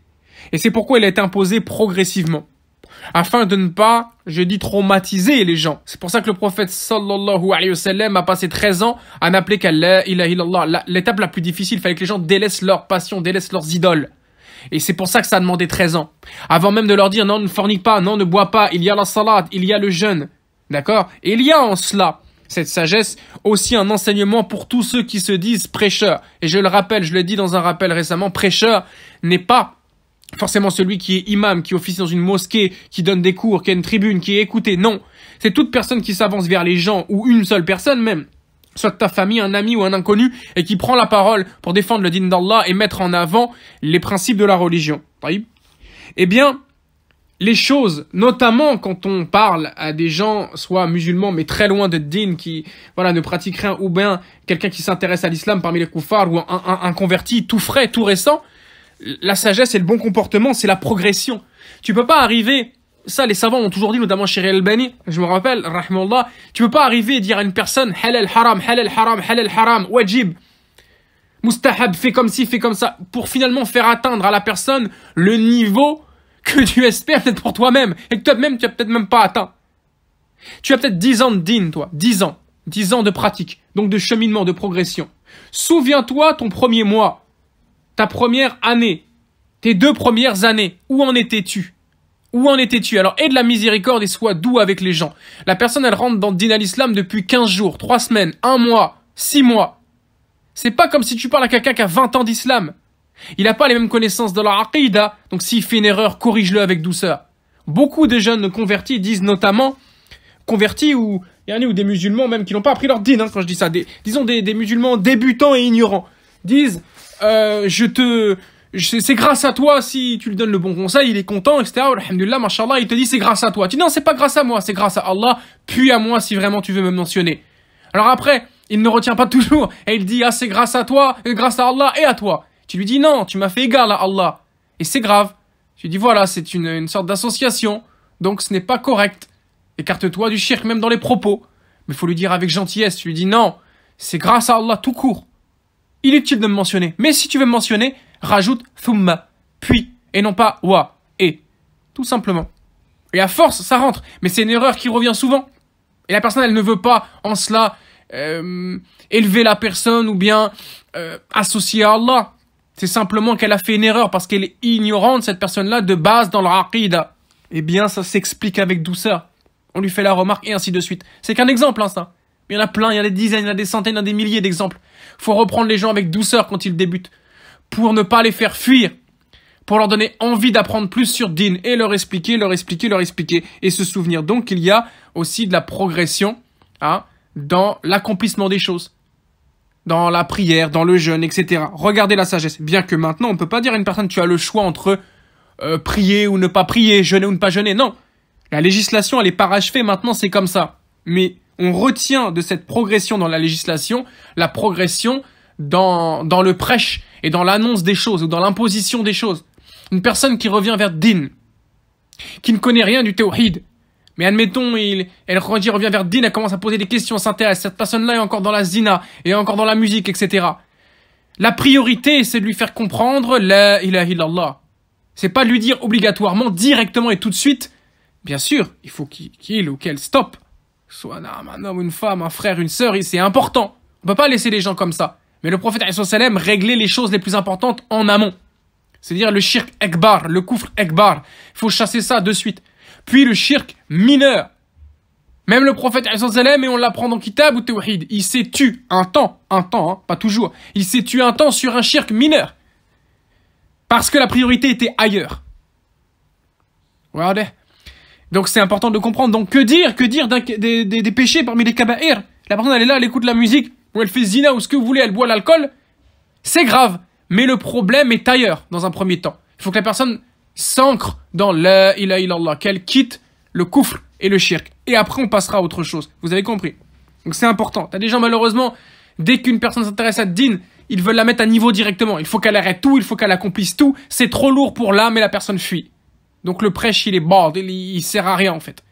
Et c'est pourquoi elle est imposée progressivement afin de ne pas, je dis, traumatiser les gens. C'est pour ça que le prophète sallallahu alayhi wa sallam a passé 13 ans à n'appeler qu'à la L'étape la plus difficile, il fallait que les gens délaissent leurs passions, délaissent leurs idoles. Et c'est pour ça que ça a demandé 13 ans. Avant même de leur dire, non, ne fornique pas, non, ne bois pas, il y a la salade, il y a le jeûne. D'accord il y a en cela cette sagesse, aussi un enseignement pour tous ceux qui se disent prêcheurs. Et je le rappelle, je l'ai dit dans un rappel récemment, prêcheur n'est pas forcément celui qui est imam, qui officie dans une mosquée, qui donne des cours, qui a une tribune, qui est écouté. Non, c'est toute personne qui s'avance vers les gens, ou une seule personne même, soit ta famille, un ami ou un inconnu, et qui prend la parole pour défendre le dîne d'Allah et mettre en avant les principes de la religion. Eh bien, les choses, notamment quand on parle à des gens, soit musulmans, mais très loin de din, qui voilà ne pratiquent rien, ou bien quelqu'un qui s'intéresse à l'islam parmi les koufars, ou un converti tout frais, tout récent, la sagesse et le bon comportement, c'est la progression. Tu peux pas arriver, ça les savants ont toujours dit, notamment chez Al-Bani, je me rappelle, Allah, tu peux pas arriver et dire à une personne, halal haram, halal haram, halal haram, wajib, mustahab, fais comme ci, fais comme ça, pour finalement faire atteindre à la personne le niveau que tu espères peut-être pour toi-même, et que toi-même, tu as peut-être même pas atteint. Tu as peut-être 10 ans de din, toi, 10 ans, 10 ans de pratique, donc de cheminement, de progression. Souviens-toi ton premier mois, ta première année, tes deux premières années, où en étais-tu Où en étais-tu Alors aide la miséricorde et sois doux avec les gens. La personne, elle rentre dans le din al depuis 15 jours, 3 semaines, 1 mois, 6 mois. C'est pas comme si tu parles à quelqu'un qui a 20 ans d'islam. Il n'a pas les mêmes connaissances de la aqida, donc s'il fait une erreur, corrige-le avec douceur. Beaucoup de jeunes convertis disent notamment, convertis ou, ou des musulmans même qui n'ont pas appris leur dîner, hein, quand je dis ça, disons des, des musulmans débutants et ignorants, disent euh, je te c'est grâce à toi si tu lui donnes le bon conseil, il est content, etc. Alhamdulillah, il te dit c'est grâce à toi. Tu dis non, c'est pas grâce à moi, c'est grâce à Allah, puis à moi si vraiment tu veux me mentionner. Alors après, il ne retient pas toujours et il dit ah c'est grâce à toi, et euh, grâce à Allah et à toi. Tu lui dis non, tu m'as fait égal à Allah. Et c'est grave. Tu dis voilà, c'est une, une sorte d'association, donc ce n'est pas correct. Écarte-toi du shirk même dans les propos. Mais il faut lui dire avec gentillesse, tu lui dis non, c'est grâce à Allah tout court. Inutile de me mentionner. Mais si tu veux me mentionner, rajoute thumma, puis, et non pas wa, et. Tout simplement. Et à force, ça rentre. Mais c'est une erreur qui revient souvent. Et la personne, elle ne veut pas en cela euh, élever la personne ou bien euh, associer à Allah. C'est simplement qu'elle a fait une erreur parce qu'elle est ignorante, cette personne-là, de base dans le raqida. Eh bien, ça s'explique avec douceur. On lui fait la remarque et ainsi de suite. C'est qu'un exemple, hein, ça. Il y en a plein, il y en a des dizaines, il y en a des centaines, il y en a des milliers d'exemples. Faut reprendre les gens avec douceur quand ils débutent, pour ne pas les faire fuir, pour leur donner envie d'apprendre plus sur Dean et leur expliquer, leur expliquer, leur expliquer, et se souvenir donc qu'il y a aussi de la progression hein, dans l'accomplissement des choses, dans la prière, dans le jeûne, etc. Regardez la sagesse. Bien que maintenant, on ne peut pas dire à une personne tu as le choix entre euh, prier ou ne pas prier, jeûner ou ne pas jeûner. Non, la législation, elle est parachevée. Maintenant, c'est comme ça. Mais on retient de cette progression dans la législation la progression dans, dans le prêche et dans l'annonce des choses ou dans l'imposition des choses. Une personne qui revient vers Din, qui ne connaît rien du tawhid, mais admettons, il, elle revient vers Din, elle commence à poser des questions, s'intéresse, cette personne-là est encore dans la zina, et encore dans la musique, etc. La priorité, c'est de lui faire comprendre la ilaha illallah. C'est pas de lui dire obligatoirement, directement et tout de suite. Bien sûr, il faut qu'il ou qu'elle stoppe soit un homme, une femme, un frère, une sœur, c'est important. On peut pas laisser les gens comme ça. Mais le prophète salam, réglait les choses les plus importantes en amont. C'est-à-dire le shirk ekbar, le coufre ekbar. Il faut chasser ça de suite. Puis le shirk mineur. Même le prophète salam, et on l'apprend dans Kitab ou Tawhid, il s'est tué un temps, un temps, hein, pas toujours, il s'est tué un temps sur un shirk mineur. Parce que la priorité était ailleurs. Regardez. Donc c'est important de comprendre. Donc que dire, que dire des, péchés parmi les kabaïrs La personne elle est là, elle écoute la musique, ou elle fait zina, ou ce que vous voulez, elle boit l'alcool. C'est grave. Mais le problème est ailleurs, dans un premier temps. Il faut que la personne s'ancre dans la ilaha illallah, qu'elle quitte le couffle et le shirk. Et après on passera à autre chose. Vous avez compris Donc c'est important. T'as des gens malheureusement, dès qu'une personne s'intéresse à din, ils veulent la mettre à niveau directement. Il faut qu'elle arrête tout, il faut qu'elle accomplisse tout. C'est trop lourd pour l'âme et la personne fuit. Donc le prêche, il est bald, il, il sert à rien en fait.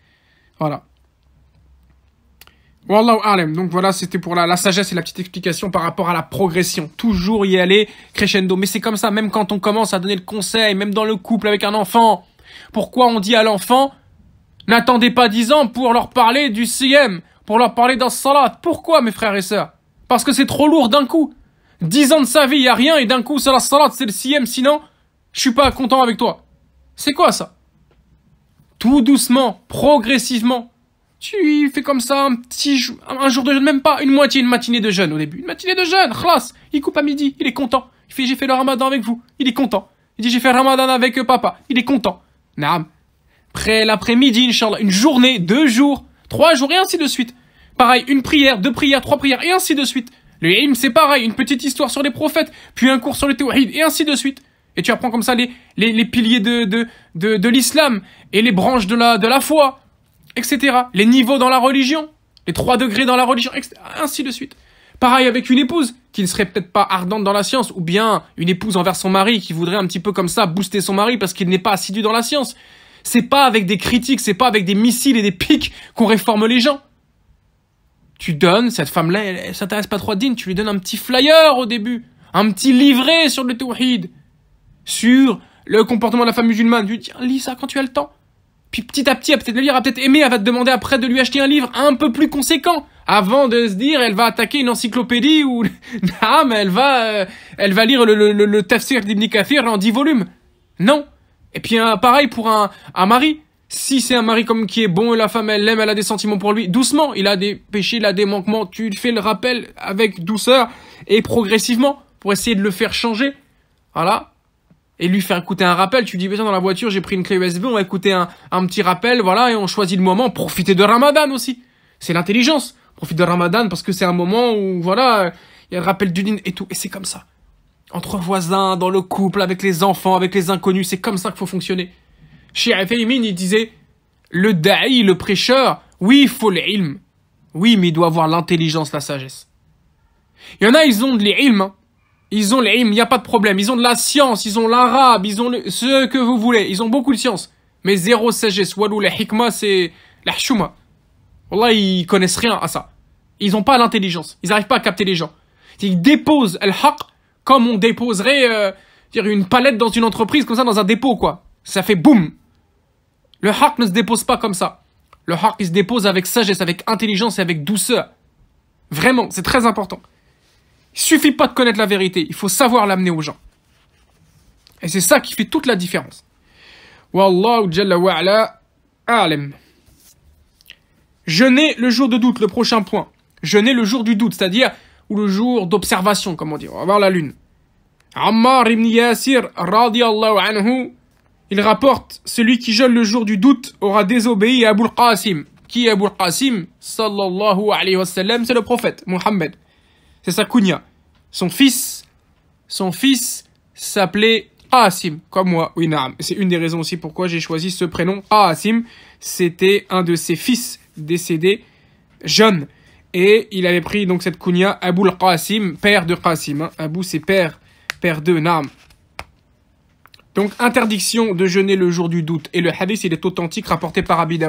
Voilà. Wallahu alam. Donc voilà, c'était pour la, sagesse et la petite explication par rapport à la progression. Toujours y aller crescendo. Mais c'est comme ça, même quand on commence à donner le conseil, même dans le couple avec un enfant. Pourquoi on dit à l'enfant, n'attendez pas dix ans pour leur parler du CM, pour leur parler d'un salat. Pourquoi, mes frères et sœurs Parce que c'est trop lourd d'un coup. Dix ans de sa vie, il a rien, et d'un coup, c'est la salat, c'est le CM, sinon, je suis pas content avec toi. C'est quoi ça Tout doucement, progressivement. Tu fais comme ça un petit jour, un jour de jeûne, même pas une moitié, une matinée de jeûne au début. Une matinée de jeûne, khlas Il coupe à midi, il est content. Il fait j'ai fait le ramadan avec vous, il est content. Il dit j'ai fait le ramadan avec papa, il est content. Naam. Après l'après-midi, Inch'Allah, une journée, deux jours, trois jours et ainsi de suite. Pareil, une prière, deux prières, trois prières et ainsi de suite. Le hymne, c'est pareil, une petite histoire sur les prophètes, puis un cours sur les tawhid et ainsi de suite. Et tu apprends comme ça les, piliers de, de, l'islam et les branches de la, de la foi, etc. Les niveaux dans la religion, les trois degrés dans la religion, ainsi de suite. Pareil avec une épouse qui ne serait peut-être pas ardente dans la science, ou bien une épouse envers son mari qui voudrait un petit peu comme ça booster son mari parce qu'il n'est pas assidu dans la science. C'est pas avec des critiques, c'est pas avec des missiles et des pics qu'on réforme les gens. Tu donnes, cette femme-là, elle, ne s'intéresse pas trop à Dine, tu lui donnes un petit flyer au début, un petit livret sur le tawhid sur le comportement de la femme musulmane. Tu lui dis, lis ça quand tu as le temps. Puis petit à petit, elle va peut-être le lire, elle va peut-être aimer, elle va te demander après de lui acheter un livre un peu plus conséquent. Avant de se dire, elle va attaquer une encyclopédie ou... ah, mais elle va, euh, elle va lire le, le, tafsir d'Ibn Kafir en 10 volumes. Non. Et puis pareil pour un, un mari. Si c'est un mari comme qui est bon et la femme elle l'aime, elle a des sentiments pour lui, doucement, il a des péchés, il a des manquements, tu lui fais le rappel avec douceur et progressivement pour essayer de le faire changer. Voilà, et lui faire écouter un rappel. Tu dis, viens dans la voiture, j'ai pris une clé USB, on va écouter un, petit rappel, voilà, et on choisit le moment. Profiter de Ramadan aussi. C'est l'intelligence. Profite de Ramadan parce que c'est un moment où, voilà, il y a le rappel du et tout. Et c'est comme ça. Entre voisins, dans le couple, avec les enfants, avec les inconnus, c'est comme ça qu'il faut fonctionner. Chez Aymin, il disait, le da'i, le prêcheur, oui, il faut l'ilm. Oui, mais il doit avoir l'intelligence, la sagesse. Il y en a, ils ont de l'ilm, hein. Ils ont les il n'y a pas de problème. Ils ont de la science, ils ont l'arabe, ils ont ce que vous voulez. Ils ont beaucoup de science. Mais zéro sagesse. Walou, la hikma, c'est la chouma. Wallah, ils connaissent rien à ça. Ils n'ont pas l'intelligence. Ils n'arrivent pas à capter les gens. Ils déposent le haq comme on déposerait euh, une palette dans une entreprise, comme ça, dans un dépôt, quoi. Ça fait boum. Le haq ne se dépose pas comme ça. Le haq, il se dépose avec sagesse, avec intelligence et avec douceur. Vraiment, c'est très important. Il suffit pas de connaître la vérité, il faut savoir l'amener aux gens. Et c'est ça qui fait toute la différence. Wallahu Jalla wa'ala alim. Jeûner le jour de doute, le prochain point. Jeûner le jour du doute, c'est-à-dire, ou le jour d'observation, comme on dit. On va voir la lune. Ammar ibn Yasir, anhu, il rapporte, celui qui jeûne le jour du doute aura désobéi à Abul Qasim. Qui est Abul Qasim Sallallahu alayhi wa c'est le prophète, Muhammad c'est sa kounia, Son fils, son fils s'appelait Qasim, comme moi, oui, naam. C'est une des raisons aussi pourquoi j'ai choisi ce prénom, Qasim. C'était un de ses fils décédés, jeune. Et il avait pris donc cette kunya, Abou al-Qasim, père de Qasim. Hein. Abu, c'est père, père de, naam. Donc, interdiction de jeûner le jour du doute. Et le hadith, il est authentique, rapporté par Abi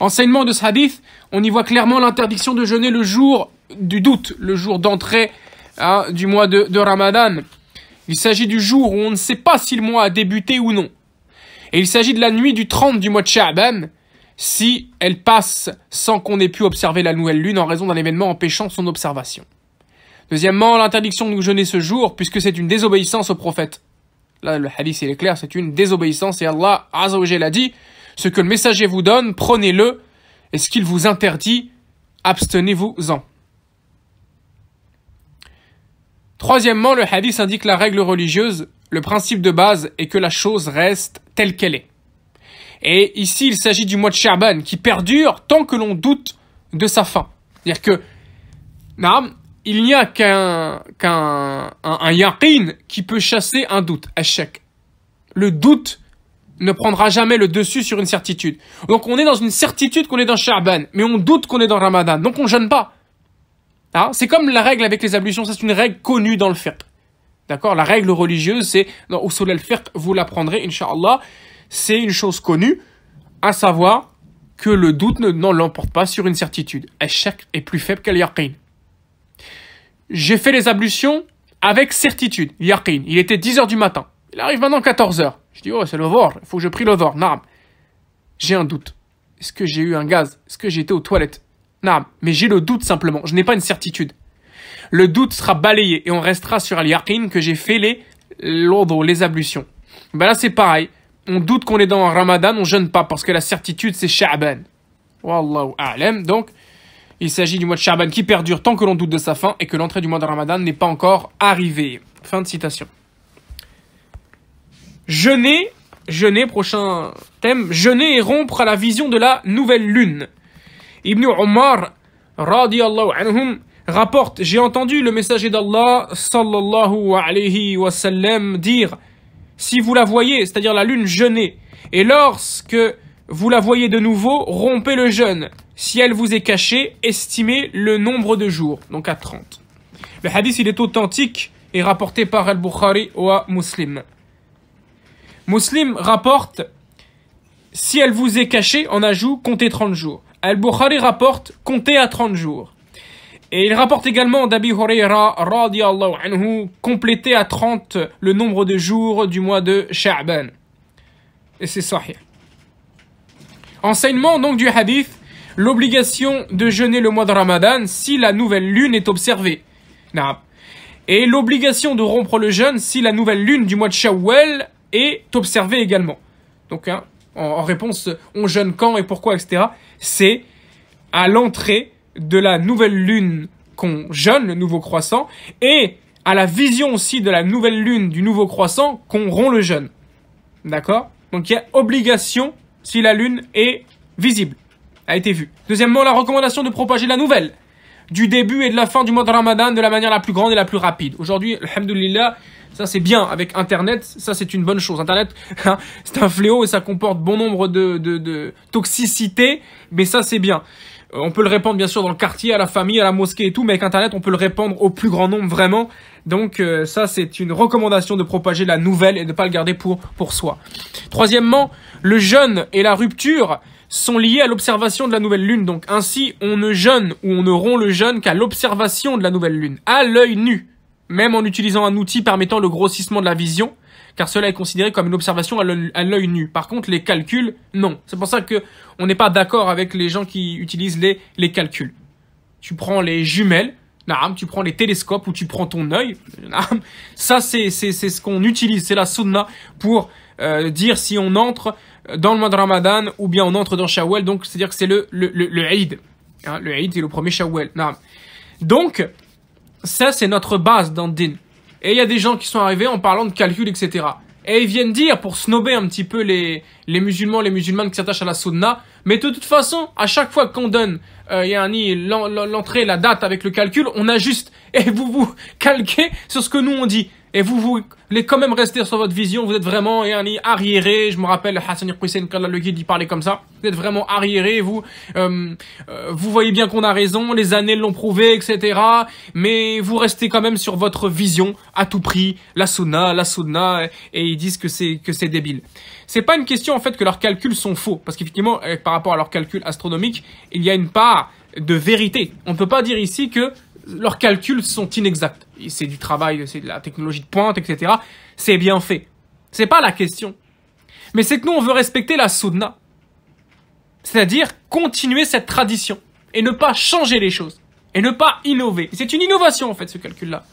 Enseignement de ce hadith, on y voit clairement l'interdiction de jeûner le jour du doute, le jour d'entrée hein, du mois de, Ramadan. Il s'agit du jour où on ne sait pas si le mois a débuté ou non. Et il s'agit de la nuit du 30 du mois de Sha'ban, si elle passe sans qu'on ait pu observer la nouvelle lune en raison d'un événement empêchant son observation. Deuxièmement, l'interdiction de nous jeûner ce jour, puisque c'est une désobéissance au prophète. Là, le hadith, il est clair, c'est une désobéissance, et Allah, Azzawajal, a dit, ce que le messager vous donne, prenez-le, et ce qu'il vous interdit, abstenez-vous-en. Troisièmement, le hadith indique la règle religieuse, le principe de base est que la chose reste telle qu'elle est. Et ici, il s'agit du mois de Sherban qui perdure tant que l'on doute de sa fin. C'est-à-dire que, non, il n'y a qu'un qu'un un, qui peut chasser un doute, échec. Le doute ne prendra jamais le dessus sur une certitude. Donc on est dans une certitude qu'on est dans Sherban, mais on doute qu'on est dans Ramadan, donc on jeûne pas c'est comme la règle avec les ablutions, c'est une règle connue dans le fiqh. D'accord La règle religieuse, c'est au soleil fiqh, vous l'apprendrez, inshallah. C'est une chose connue, à savoir que le doute ne, l'emporte pas sur une certitude. Échec est plus faible qu'al yaqin. J'ai fait les ablutions avec certitude, yaqin. Il était 10h du matin. Il arrive maintenant 14h. Je dis, oh, c'est le vor, il faut que je prie le vor, J'ai un doute. Est-ce que j'ai eu un gaz Est-ce que j'étais aux toilettes mais j'ai le doute simplement, je n'ai pas une certitude. Le doute sera balayé et on restera sur al que j'ai fait les l'ordre, les ablutions. Ben là c'est pareil, on doute qu'on est dans un Ramadan, on jeûne pas parce que la certitude c'est Sha'ban. Wallahu alem Donc il s'agit du mois de Sha'ban qui perdure tant que l'on doute de sa fin et que l'entrée du mois de Ramadan n'est pas encore arrivée. Fin de citation. Jeûner, jeûner prochain thème, jeûner et rompre à la vision de la nouvelle lune. Ibn Omar radiallahu anhum rapporte J'ai entendu le messager d'Allah sallallahu alayhi wa sallam dire Si vous la voyez, c'est-à-dire la lune jeûner, et lorsque vous la voyez de nouveau, rompez le jeûne. Si elle vous est cachée, estimez le nombre de jours, donc à 30. Le hadith, il est authentique et rapporté par Al-Bukhari ou à Muslim. Muslim rapporte si elle vous est cachée, en ajout, comptez 30 jours. Al-Bukhari rapporte compter à 30 jours. Et il rapporte également d'Abi Huraira radiallahu anhu compléter à 30 le nombre de jours du mois de Sha'ban. Et c'est sahih. Enseignement donc du hadith, l'obligation de jeûner le mois de Ramadan si la nouvelle lune est observée. Et l'obligation de rompre le jeûne si la nouvelle lune du mois de Shawwal est observée également. Donc hein, en, réponse on jeûne quand et pourquoi, etc. C'est à l'entrée de la nouvelle lune qu'on jeûne, le nouveau croissant, et à la vision aussi de la nouvelle lune, du nouveau croissant, qu'on rompt le jeûne. D'accord Donc il y a obligation si la lune est visible, a été vue. Deuxièmement, la recommandation de propager la nouvelle du début et de la fin du mois de Ramadan de la manière la plus grande et la plus rapide. Aujourd'hui, alhamdoulilah, ça c'est bien avec Internet, ça c'est une bonne chose. Internet, hein, c'est un fléau et ça comporte bon nombre de, de, toxicité, mais ça c'est bien. Euh, on peut le répandre bien sûr dans le quartier, à la famille, à la mosquée et tout, mais avec Internet, on peut le répandre au plus grand nombre vraiment. Donc euh, ça c'est une recommandation de propager la nouvelle et de ne pas le garder pour, pour soi. Troisièmement, le jeûne et la rupture sont liés à l'observation de la nouvelle lune. Donc ainsi, on ne jeûne ou on ne rompt le jeûne qu'à l'observation de la nouvelle lune, à l'œil nu, même en utilisant un outil permettant le grossissement de la vision, car cela est considéré comme une observation à l'œil nu. Par contre, les calculs, non. C'est pour ça que on n'est pas d'accord avec les gens qui utilisent les, les calculs. Tu prends les jumelles, tu prends les télescopes ou tu prends ton œil. Ça, c'est ce qu'on utilise, c'est la sunna pour euh, dire si on entre dans le mois de Ramadan ou bien on entre dans Shawwal, donc c'est-à-dire que c'est le, le, le, le Eid. Hein, le Eid, c'est le premier Shawwal. Donc, ça c'est notre base dans Din. Et il y a des gens qui sont arrivés en parlant de calcul, etc. Et ils viennent dire, pour snober un petit peu les, musulmans, les musulmanes qui s'attachent à la sunna, mais de toute façon, à chaque fois qu'on donne euh, l'entrée, la date avec le calcul, on ajuste. Et vous vous calquez sur ce que nous on dit et vous voulez quand même rester sur votre vision, vous êtes vraiment arriéré, je me rappelle Hassan Hussein le guide, il parlait comme ça, vous êtes vraiment arriéré, vous, euh, euh, vous voyez bien qu'on a raison, les années l'ont prouvé, etc. Mais vous restez quand même sur votre vision à tout prix, la sunna, la sunna, et, ils disent que c'est que c'est débile. C'est pas une question en fait que leurs calculs sont faux, parce qu'effectivement, euh, par rapport à leurs calculs astronomiques, il y a une part de vérité. On ne peut pas dire ici que leurs calculs sont inexacts. C'est du travail, c'est de la technologie de pointe, etc. C'est bien fait. C'est pas la question. Mais c'est que nous, on veut respecter la soudna. C'est-à-dire continuer cette tradition et ne pas changer les choses et ne pas innover. C'est une innovation, en fait, ce calcul-là.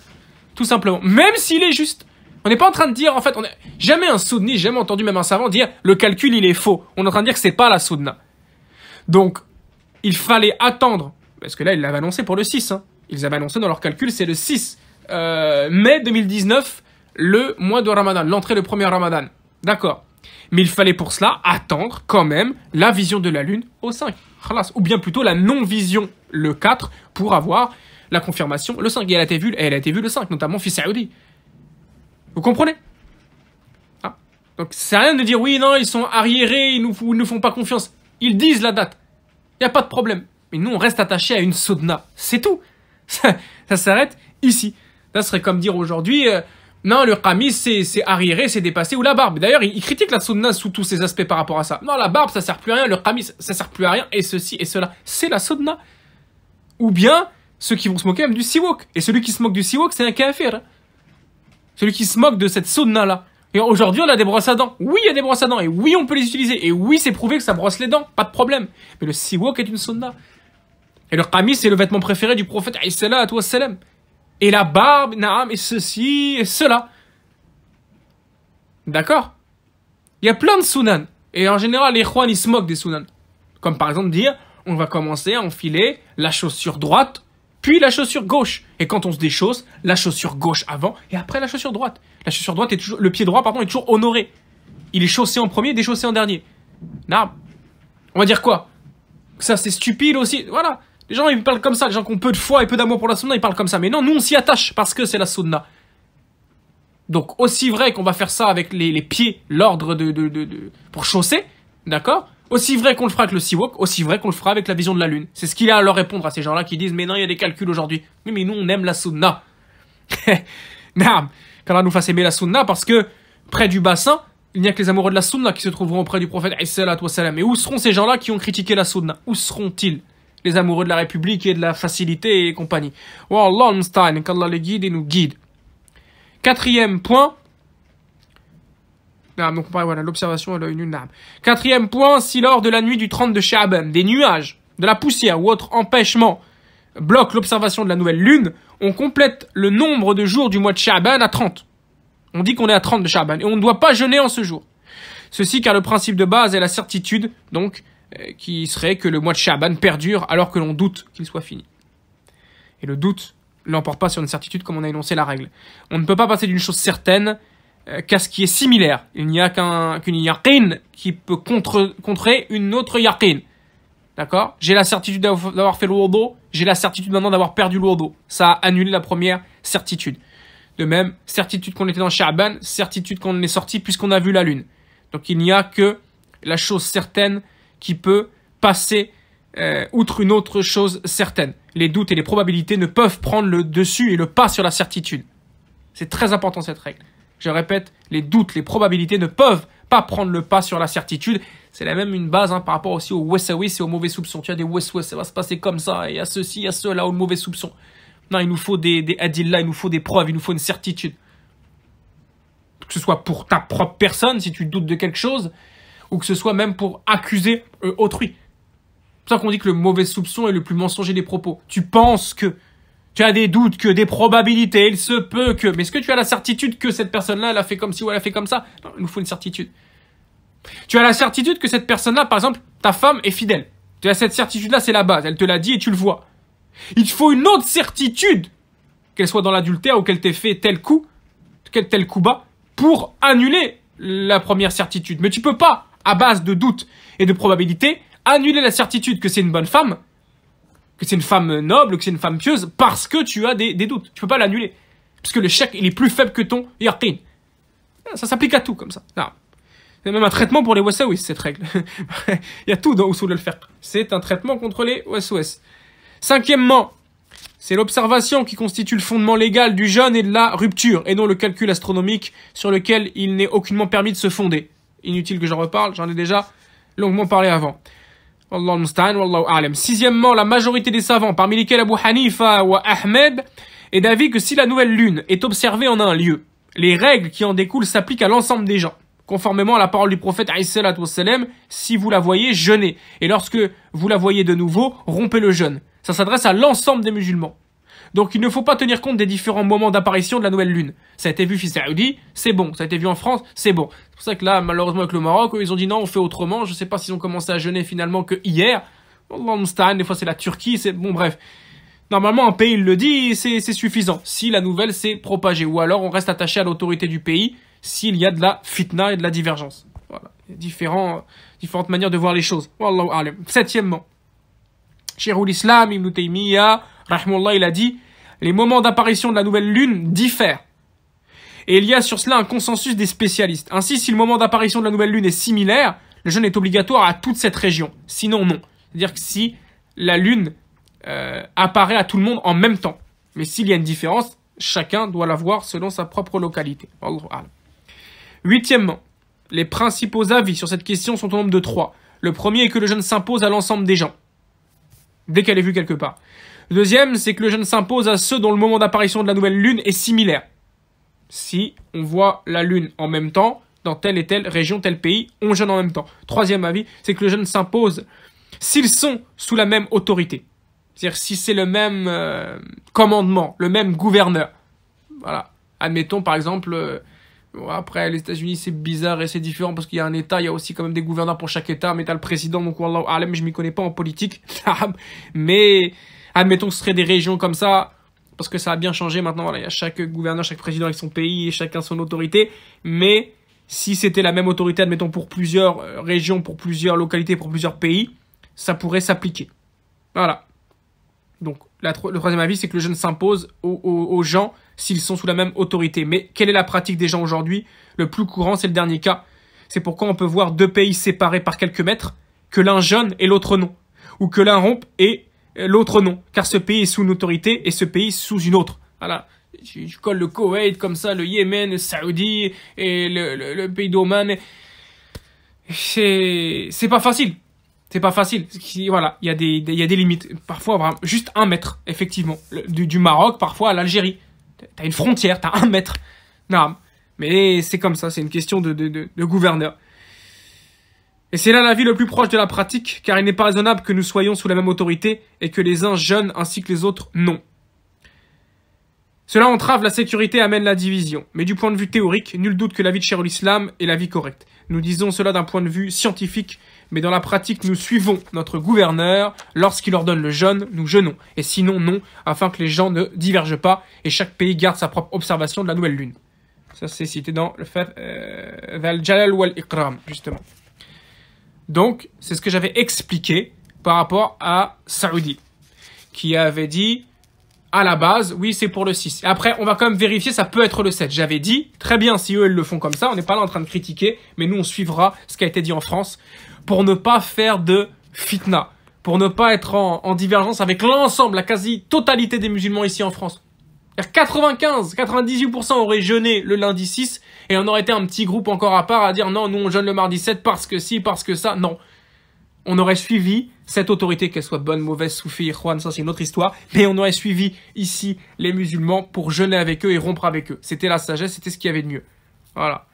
Tout simplement. Même s'il est juste. On n'est pas en train de dire, en fait, on jamais un soudni, jamais entendu même un savant dire le calcul, il est faux. On est en train de dire que c'est pas la soudna. Donc, il fallait attendre parce que là, il l'avait annoncé pour le 6. Hein ils avaient annoncé dans leur calcul, c'est le 6 euh, mai 2019, le mois de Ramadan, l'entrée le premier Ramadan. D'accord. Mais il fallait pour cela attendre quand même la vision de la Lune au 5. Ou bien plutôt la non-vision le 4 pour avoir la confirmation le 5. Et elle a été vue, elle a été vue le 5, notamment fils Saoudi. Vous comprenez ah. Donc c'est rien de dire oui, non, ils sont arriérés, ils ne nous, font pas confiance. Ils disent la date. Il n'y a pas de problème. Mais nous, on reste attaché à une sodna. C'est tout ça, s'arrête ici. Ça serait comme dire aujourd'hui, euh, non, le qamis, c'est arriéré, c'est dépassé, ou la barbe. D'ailleurs, il, critique la sunna sous tous ses aspects par rapport à ça. Non, la barbe, ça sert plus à rien, le qamis, ça sert plus à rien, et ceci et cela. C'est la sunna. Ou bien, ceux qui vont se moquer même du siwok. Et celui qui se moque du siwok, c'est un kafir. Celui qui se moque de cette sunna-là. Et aujourd'hui, on a des brosses à dents. Oui, il y a des brosses à dents. Et oui, on peut les utiliser. Et oui, c'est prouvé que ça brosse les dents. Pas de problème. Mais le siwok est une sunna. Et le qamis, c'est le vêtement préféré du prophète, et la barbe, naam, et ceci, et cela. D'accord Il y a plein de sunan. Et en général, les Juan, ils se moquent des sunan. Comme par exemple dire, on va commencer à enfiler la chaussure droite, puis la chaussure gauche. Et quand on se déchausse, la chaussure gauche avant, et après la chaussure droite. La chaussure droite est toujours, le pied droit, pardon, est toujours honoré. Il est chaussé en premier, déchaussé en dernier. Naam. On va dire quoi Ça, c'est stupide aussi. Voilà. Les gens, ils parlent comme ça. Les gens qui ont peu de foi et peu d'amour pour la sunna, ils parlent comme ça. Mais non, nous, on s'y attache parce que c'est la sunna. Donc, aussi vrai qu'on va faire ça avec les, pieds, l'ordre de, de, de, pour chausser, d'accord Aussi vrai qu'on le fera avec le siwok, aussi vrai qu'on le fera avec la vision de la lune. C'est ce qu'il y a à leur répondre à ces gens-là qui disent Mais non, il y a des calculs aujourd'hui. Oui, mais nous, on aime la sunna. Naam. Qu'Allah nous fasse aimer la sunna parce que près du bassin, il n'y a que les amoureux de la sunna qui se trouveront auprès du prophète. Et où seront ces gens-là qui ont critiqué la sunna Où seront-ils les amoureux de la République et de la facilité et compagnie. Wallah Stein, qu'Allah le guide et nous guide. Quatrième point. Ah, donc voilà, l'observation à l'œil nu. Quatrième point, si lors de la nuit du 30 de Sha'ban, des nuages, de la poussière ou autre empêchement bloque l'observation de la nouvelle lune, on complète le nombre de jours du mois de Sha'ban à 30. On dit qu'on est à 30 de Sha'ban et on ne doit pas jeûner en ce jour. Ceci car le principe de base est la certitude, donc euh, qui serait que le mois de Shaban perdure alors que l'on doute qu'il soit fini. Et le doute l'emporte pas sur une certitude comme on a énoncé la règle. On ne peut pas passer d'une chose certaine euh, qu'à ce qui est similaire. Il n'y a qu'un, qu'une yaqin qui peut contre, contrer une autre yaqin. D'accord J'ai la certitude d'avoir fait le lourdeau, j'ai la certitude maintenant d'avoir perdu le lourdeau. Ça annule la première certitude. De même, certitude qu'on était dans Sha'ban, certitude qu'on est sorti puisqu'on a vu la lune. Donc il n'y a que la chose certaine qui peut passer euh, outre une autre chose certaine. Les doutes et les probabilités ne peuvent prendre le dessus et le pas sur la certitude. C'est très important cette règle. Je répète, les doutes, les probabilités ne peuvent pas prendre le pas sur la certitude. C'est la même une base hein, par rapport aussi au West et au mauvais soupçon. Tu as des West ça va se passer comme ça, et à ceci, à cela, ou mauvais soupçon. Non, il nous faut des, des il nous faut des preuves, il nous faut une certitude. Que ce soit pour ta propre personne, si tu doutes de quelque chose, ou que ce soit même pour accuser euh, autrui. C'est pour ça qu'on dit que le mauvais soupçon est le plus mensonger des propos. Tu penses que, tu as des doutes, que des probabilités, il se peut que, mais est-ce que tu as la certitude que cette personne-là, elle a fait comme ci ou elle a fait comme ça Non, il nous faut une certitude. Tu as la certitude que cette personne-là, par exemple, ta femme est fidèle. Tu as cette certitude-là, c'est la base, elle te l'a dit et tu le vois. Il te faut une autre certitude, qu'elle soit dans l'adultère ou qu'elle t'ait fait tel coup, tel coup bas, pour annuler la première certitude. Mais tu peux pas à base de doutes et de probabilités, annuler la certitude que c'est une bonne femme, que c'est une femme noble, que c'est une femme pieuse, parce que tu as des, doutes. Tu peux pas l'annuler. Parce que le chèque, il est plus faible que ton yaqin. Ah, ça s'applique à tout comme ça. Là, C'est même un traitement pour les wasawis, cette règle. il y a tout dans de le faire. C'est un traitement contre les wasawis. Cinquièmement, c'est l'observation qui constitue le fondement légal du jeûne et de la rupture, et non le calcul astronomique sur lequel il n'est aucunement permis de se fonder. Inutile que j'en reparle, j'en ai déjà longuement parlé avant. Allah Sixièmement, la majorité des savants, parmi lesquels Abu Hanifa ou Ahmed, est d'avis que si la nouvelle lune est observée en un lieu, les règles qui en découlent s'appliquent à l'ensemble des gens. Conformément à la parole du prophète wassalam, si vous la voyez, jeûnez. Et lorsque vous la voyez de nouveau, rompez le jeûne. Ça s'adresse à l'ensemble des musulmans. Donc il ne faut pas tenir compte des différents moments d'apparition de la nouvelle lune. Ça a été vu chez Saoudi, c'est bon. Ça a été vu en France, c'est bon. C'est pour ça que là, malheureusement, avec le Maroc, ils ont dit non, on fait autrement. Je ne sais pas s'ils ont commencé à jeûner finalement que hier. Allah des fois c'est la Turquie, c'est bon, bref. Normalement, un pays il le dit, c'est suffisant. Si la nouvelle s'est propagée, ou alors on reste attaché à l'autorité du pays s'il y a de la fitna et de la divergence. Voilà. Différents, différentes manières de voir les choses. Septièmement, Cheroul Islam, Ibn Taymiyyah, il a dit les moments d'apparition de la nouvelle lune diffèrent. Et il y a sur cela un consensus des spécialistes. Ainsi, si le moment d'apparition de la nouvelle lune est similaire, le jeûne est obligatoire à toute cette région. Sinon, non. C'est-à-dire que si la lune euh, apparaît à tout le monde en même temps. Mais s'il y a une différence, chacun doit la voir selon sa propre localité. Huitièmement, les principaux avis sur cette question sont au nombre de trois. Le premier est que le jeûne s'impose à l'ensemble des gens, dès qu'elle est vue quelque part deuxième, c'est que le jeûne s'impose à ceux dont le moment d'apparition de la nouvelle lune est similaire. Si on voit la lune en même temps, dans telle et telle région, tel pays, on jeûne en même temps. Troisième avis, c'est que le jeûne s'impose s'ils sont sous la même autorité. C'est-à-dire si c'est le même euh, commandement, le même gouverneur. Voilà. Admettons par exemple, euh, après les États-Unis c'est bizarre et c'est différent parce qu'il y a un État, il y a aussi quand même des gouverneurs pour chaque État, mais t'as le président, donc Wallah Alem, je m'y connais pas en politique. mais admettons que ce serait des régions comme ça, parce que ça a bien changé maintenant, il y a chaque gouverneur, chaque président avec son pays, et chacun son autorité, mais si c'était la même autorité, admettons, pour plusieurs euh, régions, pour plusieurs localités, pour plusieurs pays, ça pourrait s'appliquer. Voilà. Donc, la, le troisième avis, c'est que le jeune s'impose aux, gens s'ils sont sous la même autorité. Mais quelle est la pratique des gens aujourd'hui Le plus courant, c'est le dernier cas. C'est pourquoi on peut voir deux pays séparés par quelques mètres, que l'un jeune et l'autre non, ou que l'un rompe et euh, l'autre non, car ce pays est sous une autorité et ce pays sous une autre. Voilà. Je, colle le Koweït comme ça, le Yémen, le Saoudi et le, pays d'Oman. C'est pas facile. C'est pas facile. Voilà, il y, a des, y a des limites. Parfois, juste un mètre, effectivement. du, Maroc, parfois à l'Algérie. T'as une frontière, t'as un mètre. Non, mais c'est comme ça, c'est une question de gouverneur. Et c'est là l'avis le plus proche de la pratique, car il n'est pas raisonnable que nous soyons sous la même autorité et que les uns jeûnent ainsi que les autres non. Cela entrave la sécurité et amène la division, mais du point de vue théorique, nul doute que la vie de chez l'Islam est la vie correcte. Nous disons cela d'un point de vue scientifique, mais dans la pratique, nous suivons notre gouverneur. Lorsqu'il ordonne le jeûne, nous jeûnons, et sinon non, afin que les gens ne divergent pas et chaque pays garde sa propre observation de la nouvelle lune. Ça, c'est cité dans le fait euh, Jalal wal Ikram, justement. Donc, c'est ce que j'avais expliqué par rapport à Saoudi, qui avait dit à la base, oui, c'est pour le 6. Après, on va quand même vérifier, ça peut être le 7. J'avais dit, très bien, si eux, ils le font comme ça, on n'est pas là en train de critiquer, mais nous, on suivra ce qui a été dit en France pour ne pas faire de fitna, pour ne pas être en divergence avec l'ensemble, la quasi-totalité des musulmans ici en France. 95, 98% auraient jeûné le lundi 6 et on aurait été un petit groupe encore à part à dire non, nous on jeûne le mardi 7 parce que si, parce que ça. Non. On aurait suivi cette autorité, qu'elle soit bonne, mauvaise, soufi, Juan, ça c'est une autre histoire, mais on aurait suivi ici les musulmans pour jeûner avec eux et rompre avec eux. C'était la sagesse, c'était ce qu'il y avait de mieux. Voilà.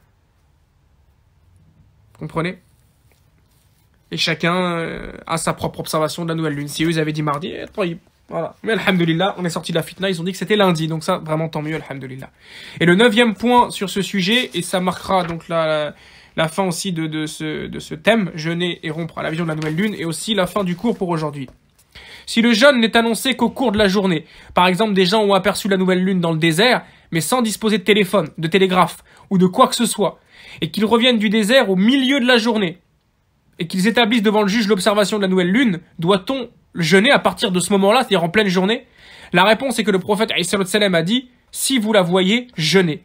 Comprenez Et chacun euh, a sa propre observation de la nouvelle lune. Si eux ils avaient dit mardi, eh, voilà. Mais alhamdulillah, on est sorti de la fitna, ils ont dit que c'était lundi, donc ça, vraiment tant mieux, alhamdulillah. Et le neuvième point sur ce sujet, et ça marquera donc la, la fin aussi de, de, ce, de ce thème, jeûner et rompre à la vision de la nouvelle lune, et aussi la fin du cours pour aujourd'hui. Si le jeûne n'est annoncé qu'au cours de la journée, par exemple des gens ont aperçu la nouvelle lune dans le désert, mais sans disposer de téléphone, de télégraphe, ou de quoi que ce soit, et qu'ils reviennent du désert au milieu de la journée, et qu'ils établissent devant le juge l'observation de la nouvelle lune, doit-on jeûner à partir de ce moment-là, c'est-à-dire en pleine journée La réponse est que le prophète a dit si vous la voyez, jeûnez.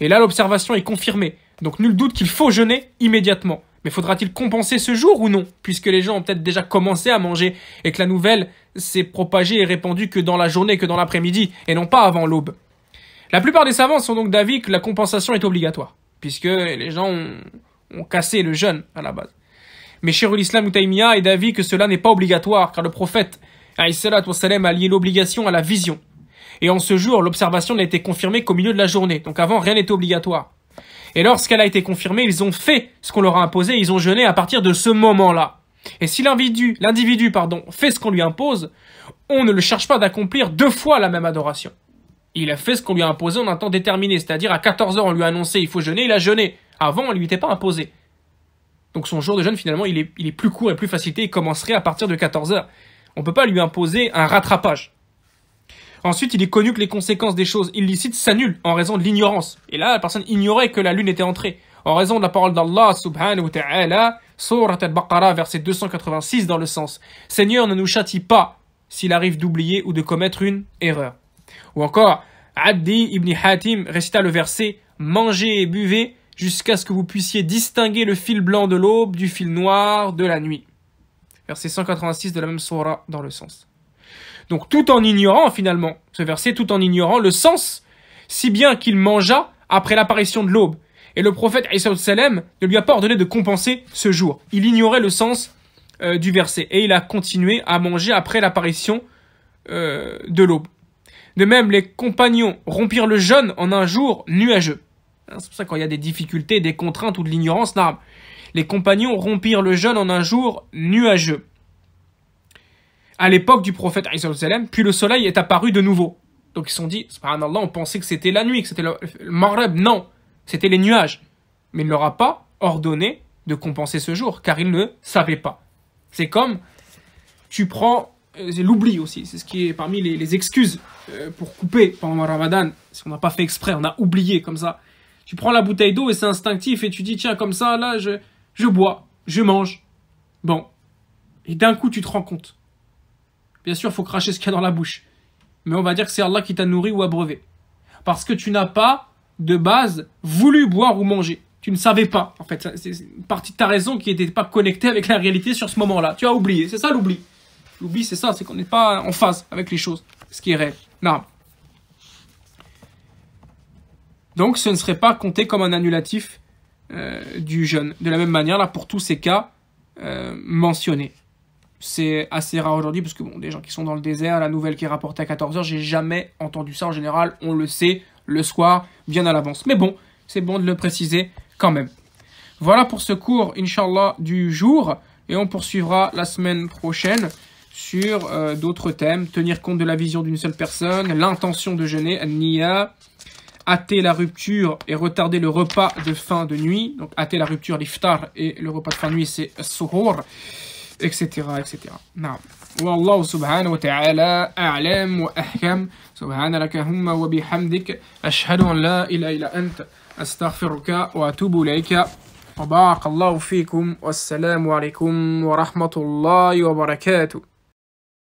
Et là, l'observation est confirmée. Donc nul doute qu'il faut jeûner immédiatement. Mais faudra-t-il compenser ce jour ou non Puisque les gens ont peut-être déjà commencé à manger et que la nouvelle s'est propagée et répandue que dans la journée, que dans l'après-midi, et non pas avant l'aube. La plupart des savants sont donc d'avis que la compensation est obligatoire, puisque les gens ont cassé le jeûne à la base. Mais Cheikh Islam est d'avis que cela n'est pas obligatoire, car le prophète a lié l'obligation à la vision. Et en ce jour, l'observation n'a été confirmée qu'au milieu de la journée. Donc avant, rien n'était obligatoire. Et lorsqu'elle a été confirmée, ils ont fait ce qu'on leur a imposé, ils ont jeûné à partir de ce moment-là. Et si l'individu, pardon, fait ce qu'on lui impose, on ne le cherche pas d'accomplir deux fois la même adoration. Il a fait ce qu'on lui a imposé en un temps déterminé, c'est-à-dire à 14h on lui a annoncé il faut jeûner, il a jeûné. Avant on ne lui était pas imposé. Donc son jour de jeûne, finalement, il est, plus court et plus facilité, et commencerait à partir de 14 h On ne peut pas lui imposer un rattrapage. Ensuite, il est connu que les conséquences des choses illicites s'annulent en raison de l'ignorance. Et là, la personne ignorait que la lune était entrée. En raison de la parole d'Allah subhanahu wa ta'ala, Surat al-Baqarah, verset 286, dans le sens Seigneur ne nous châtie pas s'il arrive d'oublier ou de commettre une erreur. Ou encore, Addi ibn Hatim récita le verset manger et buvez jusqu'à ce que vous puissiez distinguer le fil blanc de l'aube du fil noir de la nuit. Verset 186 de la même Sora dans le sens. Donc tout en ignorant finalement ce verset, tout en ignorant le sens, si bien qu'il mangea après l'apparition de l'aube. Et le prophète Salem ne lui a pas ordonné de compenser ce jour. Il ignorait le sens euh, du verset et il a continué à manger après l'apparition euh, de l'aube. De même, les compagnons rompirent le jeûne en un jour nuageux. Hein, c'est pour ça quand il y a des difficultés, des contraintes ou de l'ignorance, les compagnons rompirent le jeûne en un jour nuageux. À l'époque du prophète puis le soleil est apparu de nouveau. Donc ils se sont dit, subhanallah, on pensait que c'était la nuit, que c'était le, marab. Non, c'était les nuages. Mais il ne leur a pas ordonné de compenser ce jour, car ils ne savaient pas. C'est comme, tu prends euh, l'oubli aussi, c'est ce qui est parmi les, les excuses euh, pour couper pendant le ramadan, si on n'a pas fait exprès, on a oublié comme ça. Tu prends la bouteille d'eau et c'est instinctif et tu dis tiens comme ça là je je bois, je mange. Bon. Et d'un coup tu te rends compte. Bien sûr, faut cracher ce qu'il y a dans la bouche. Mais on va dire que c'est Allah qui t'a nourri ou abreuvé. Parce que tu n'as pas de base voulu boire ou manger. Tu ne savais pas en fait, c'est une partie de ta raison qui n'était pas connectée avec la réalité sur ce moment-là. Tu as oublié, c'est ça l'oubli. L'oubli c'est ça, c'est qu'on n'est pas en phase avec les choses, ce qui est réel. Non. Donc ce ne serait pas compté comme un annulatif euh, du jeûne. De la même manière, là, pour tous ces cas euh, mentionnés. C'est assez rare aujourd'hui, parce que bon, des gens qui sont dans le désert, la nouvelle qui est rapportée à 14h, j'ai jamais entendu ça en général, on le sait le soir, bien à l'avance. Mais bon, c'est bon de le préciser quand même. Voilà pour ce cours, Inch'Allah, du jour. Et on poursuivra la semaine prochaine sur euh, d'autres thèmes. Tenir compte de la vision d'une seule personne, l'intention de jeûner, niya, ater la rupture et retarder le repas de fin de nuit. Donc ater la rupture, l'iftar et le repas de fin de nuit, c'est suhur, etc. etc. wallah subhanahu wa ta'ala a'lam wa ahkam subhanaka humma wa bihamdik ashhadu an la ilaha illa astaghfiruka wa atubu ilayka wa barakallahu fikum wa assalamu alaykum wa rahmatullahi wa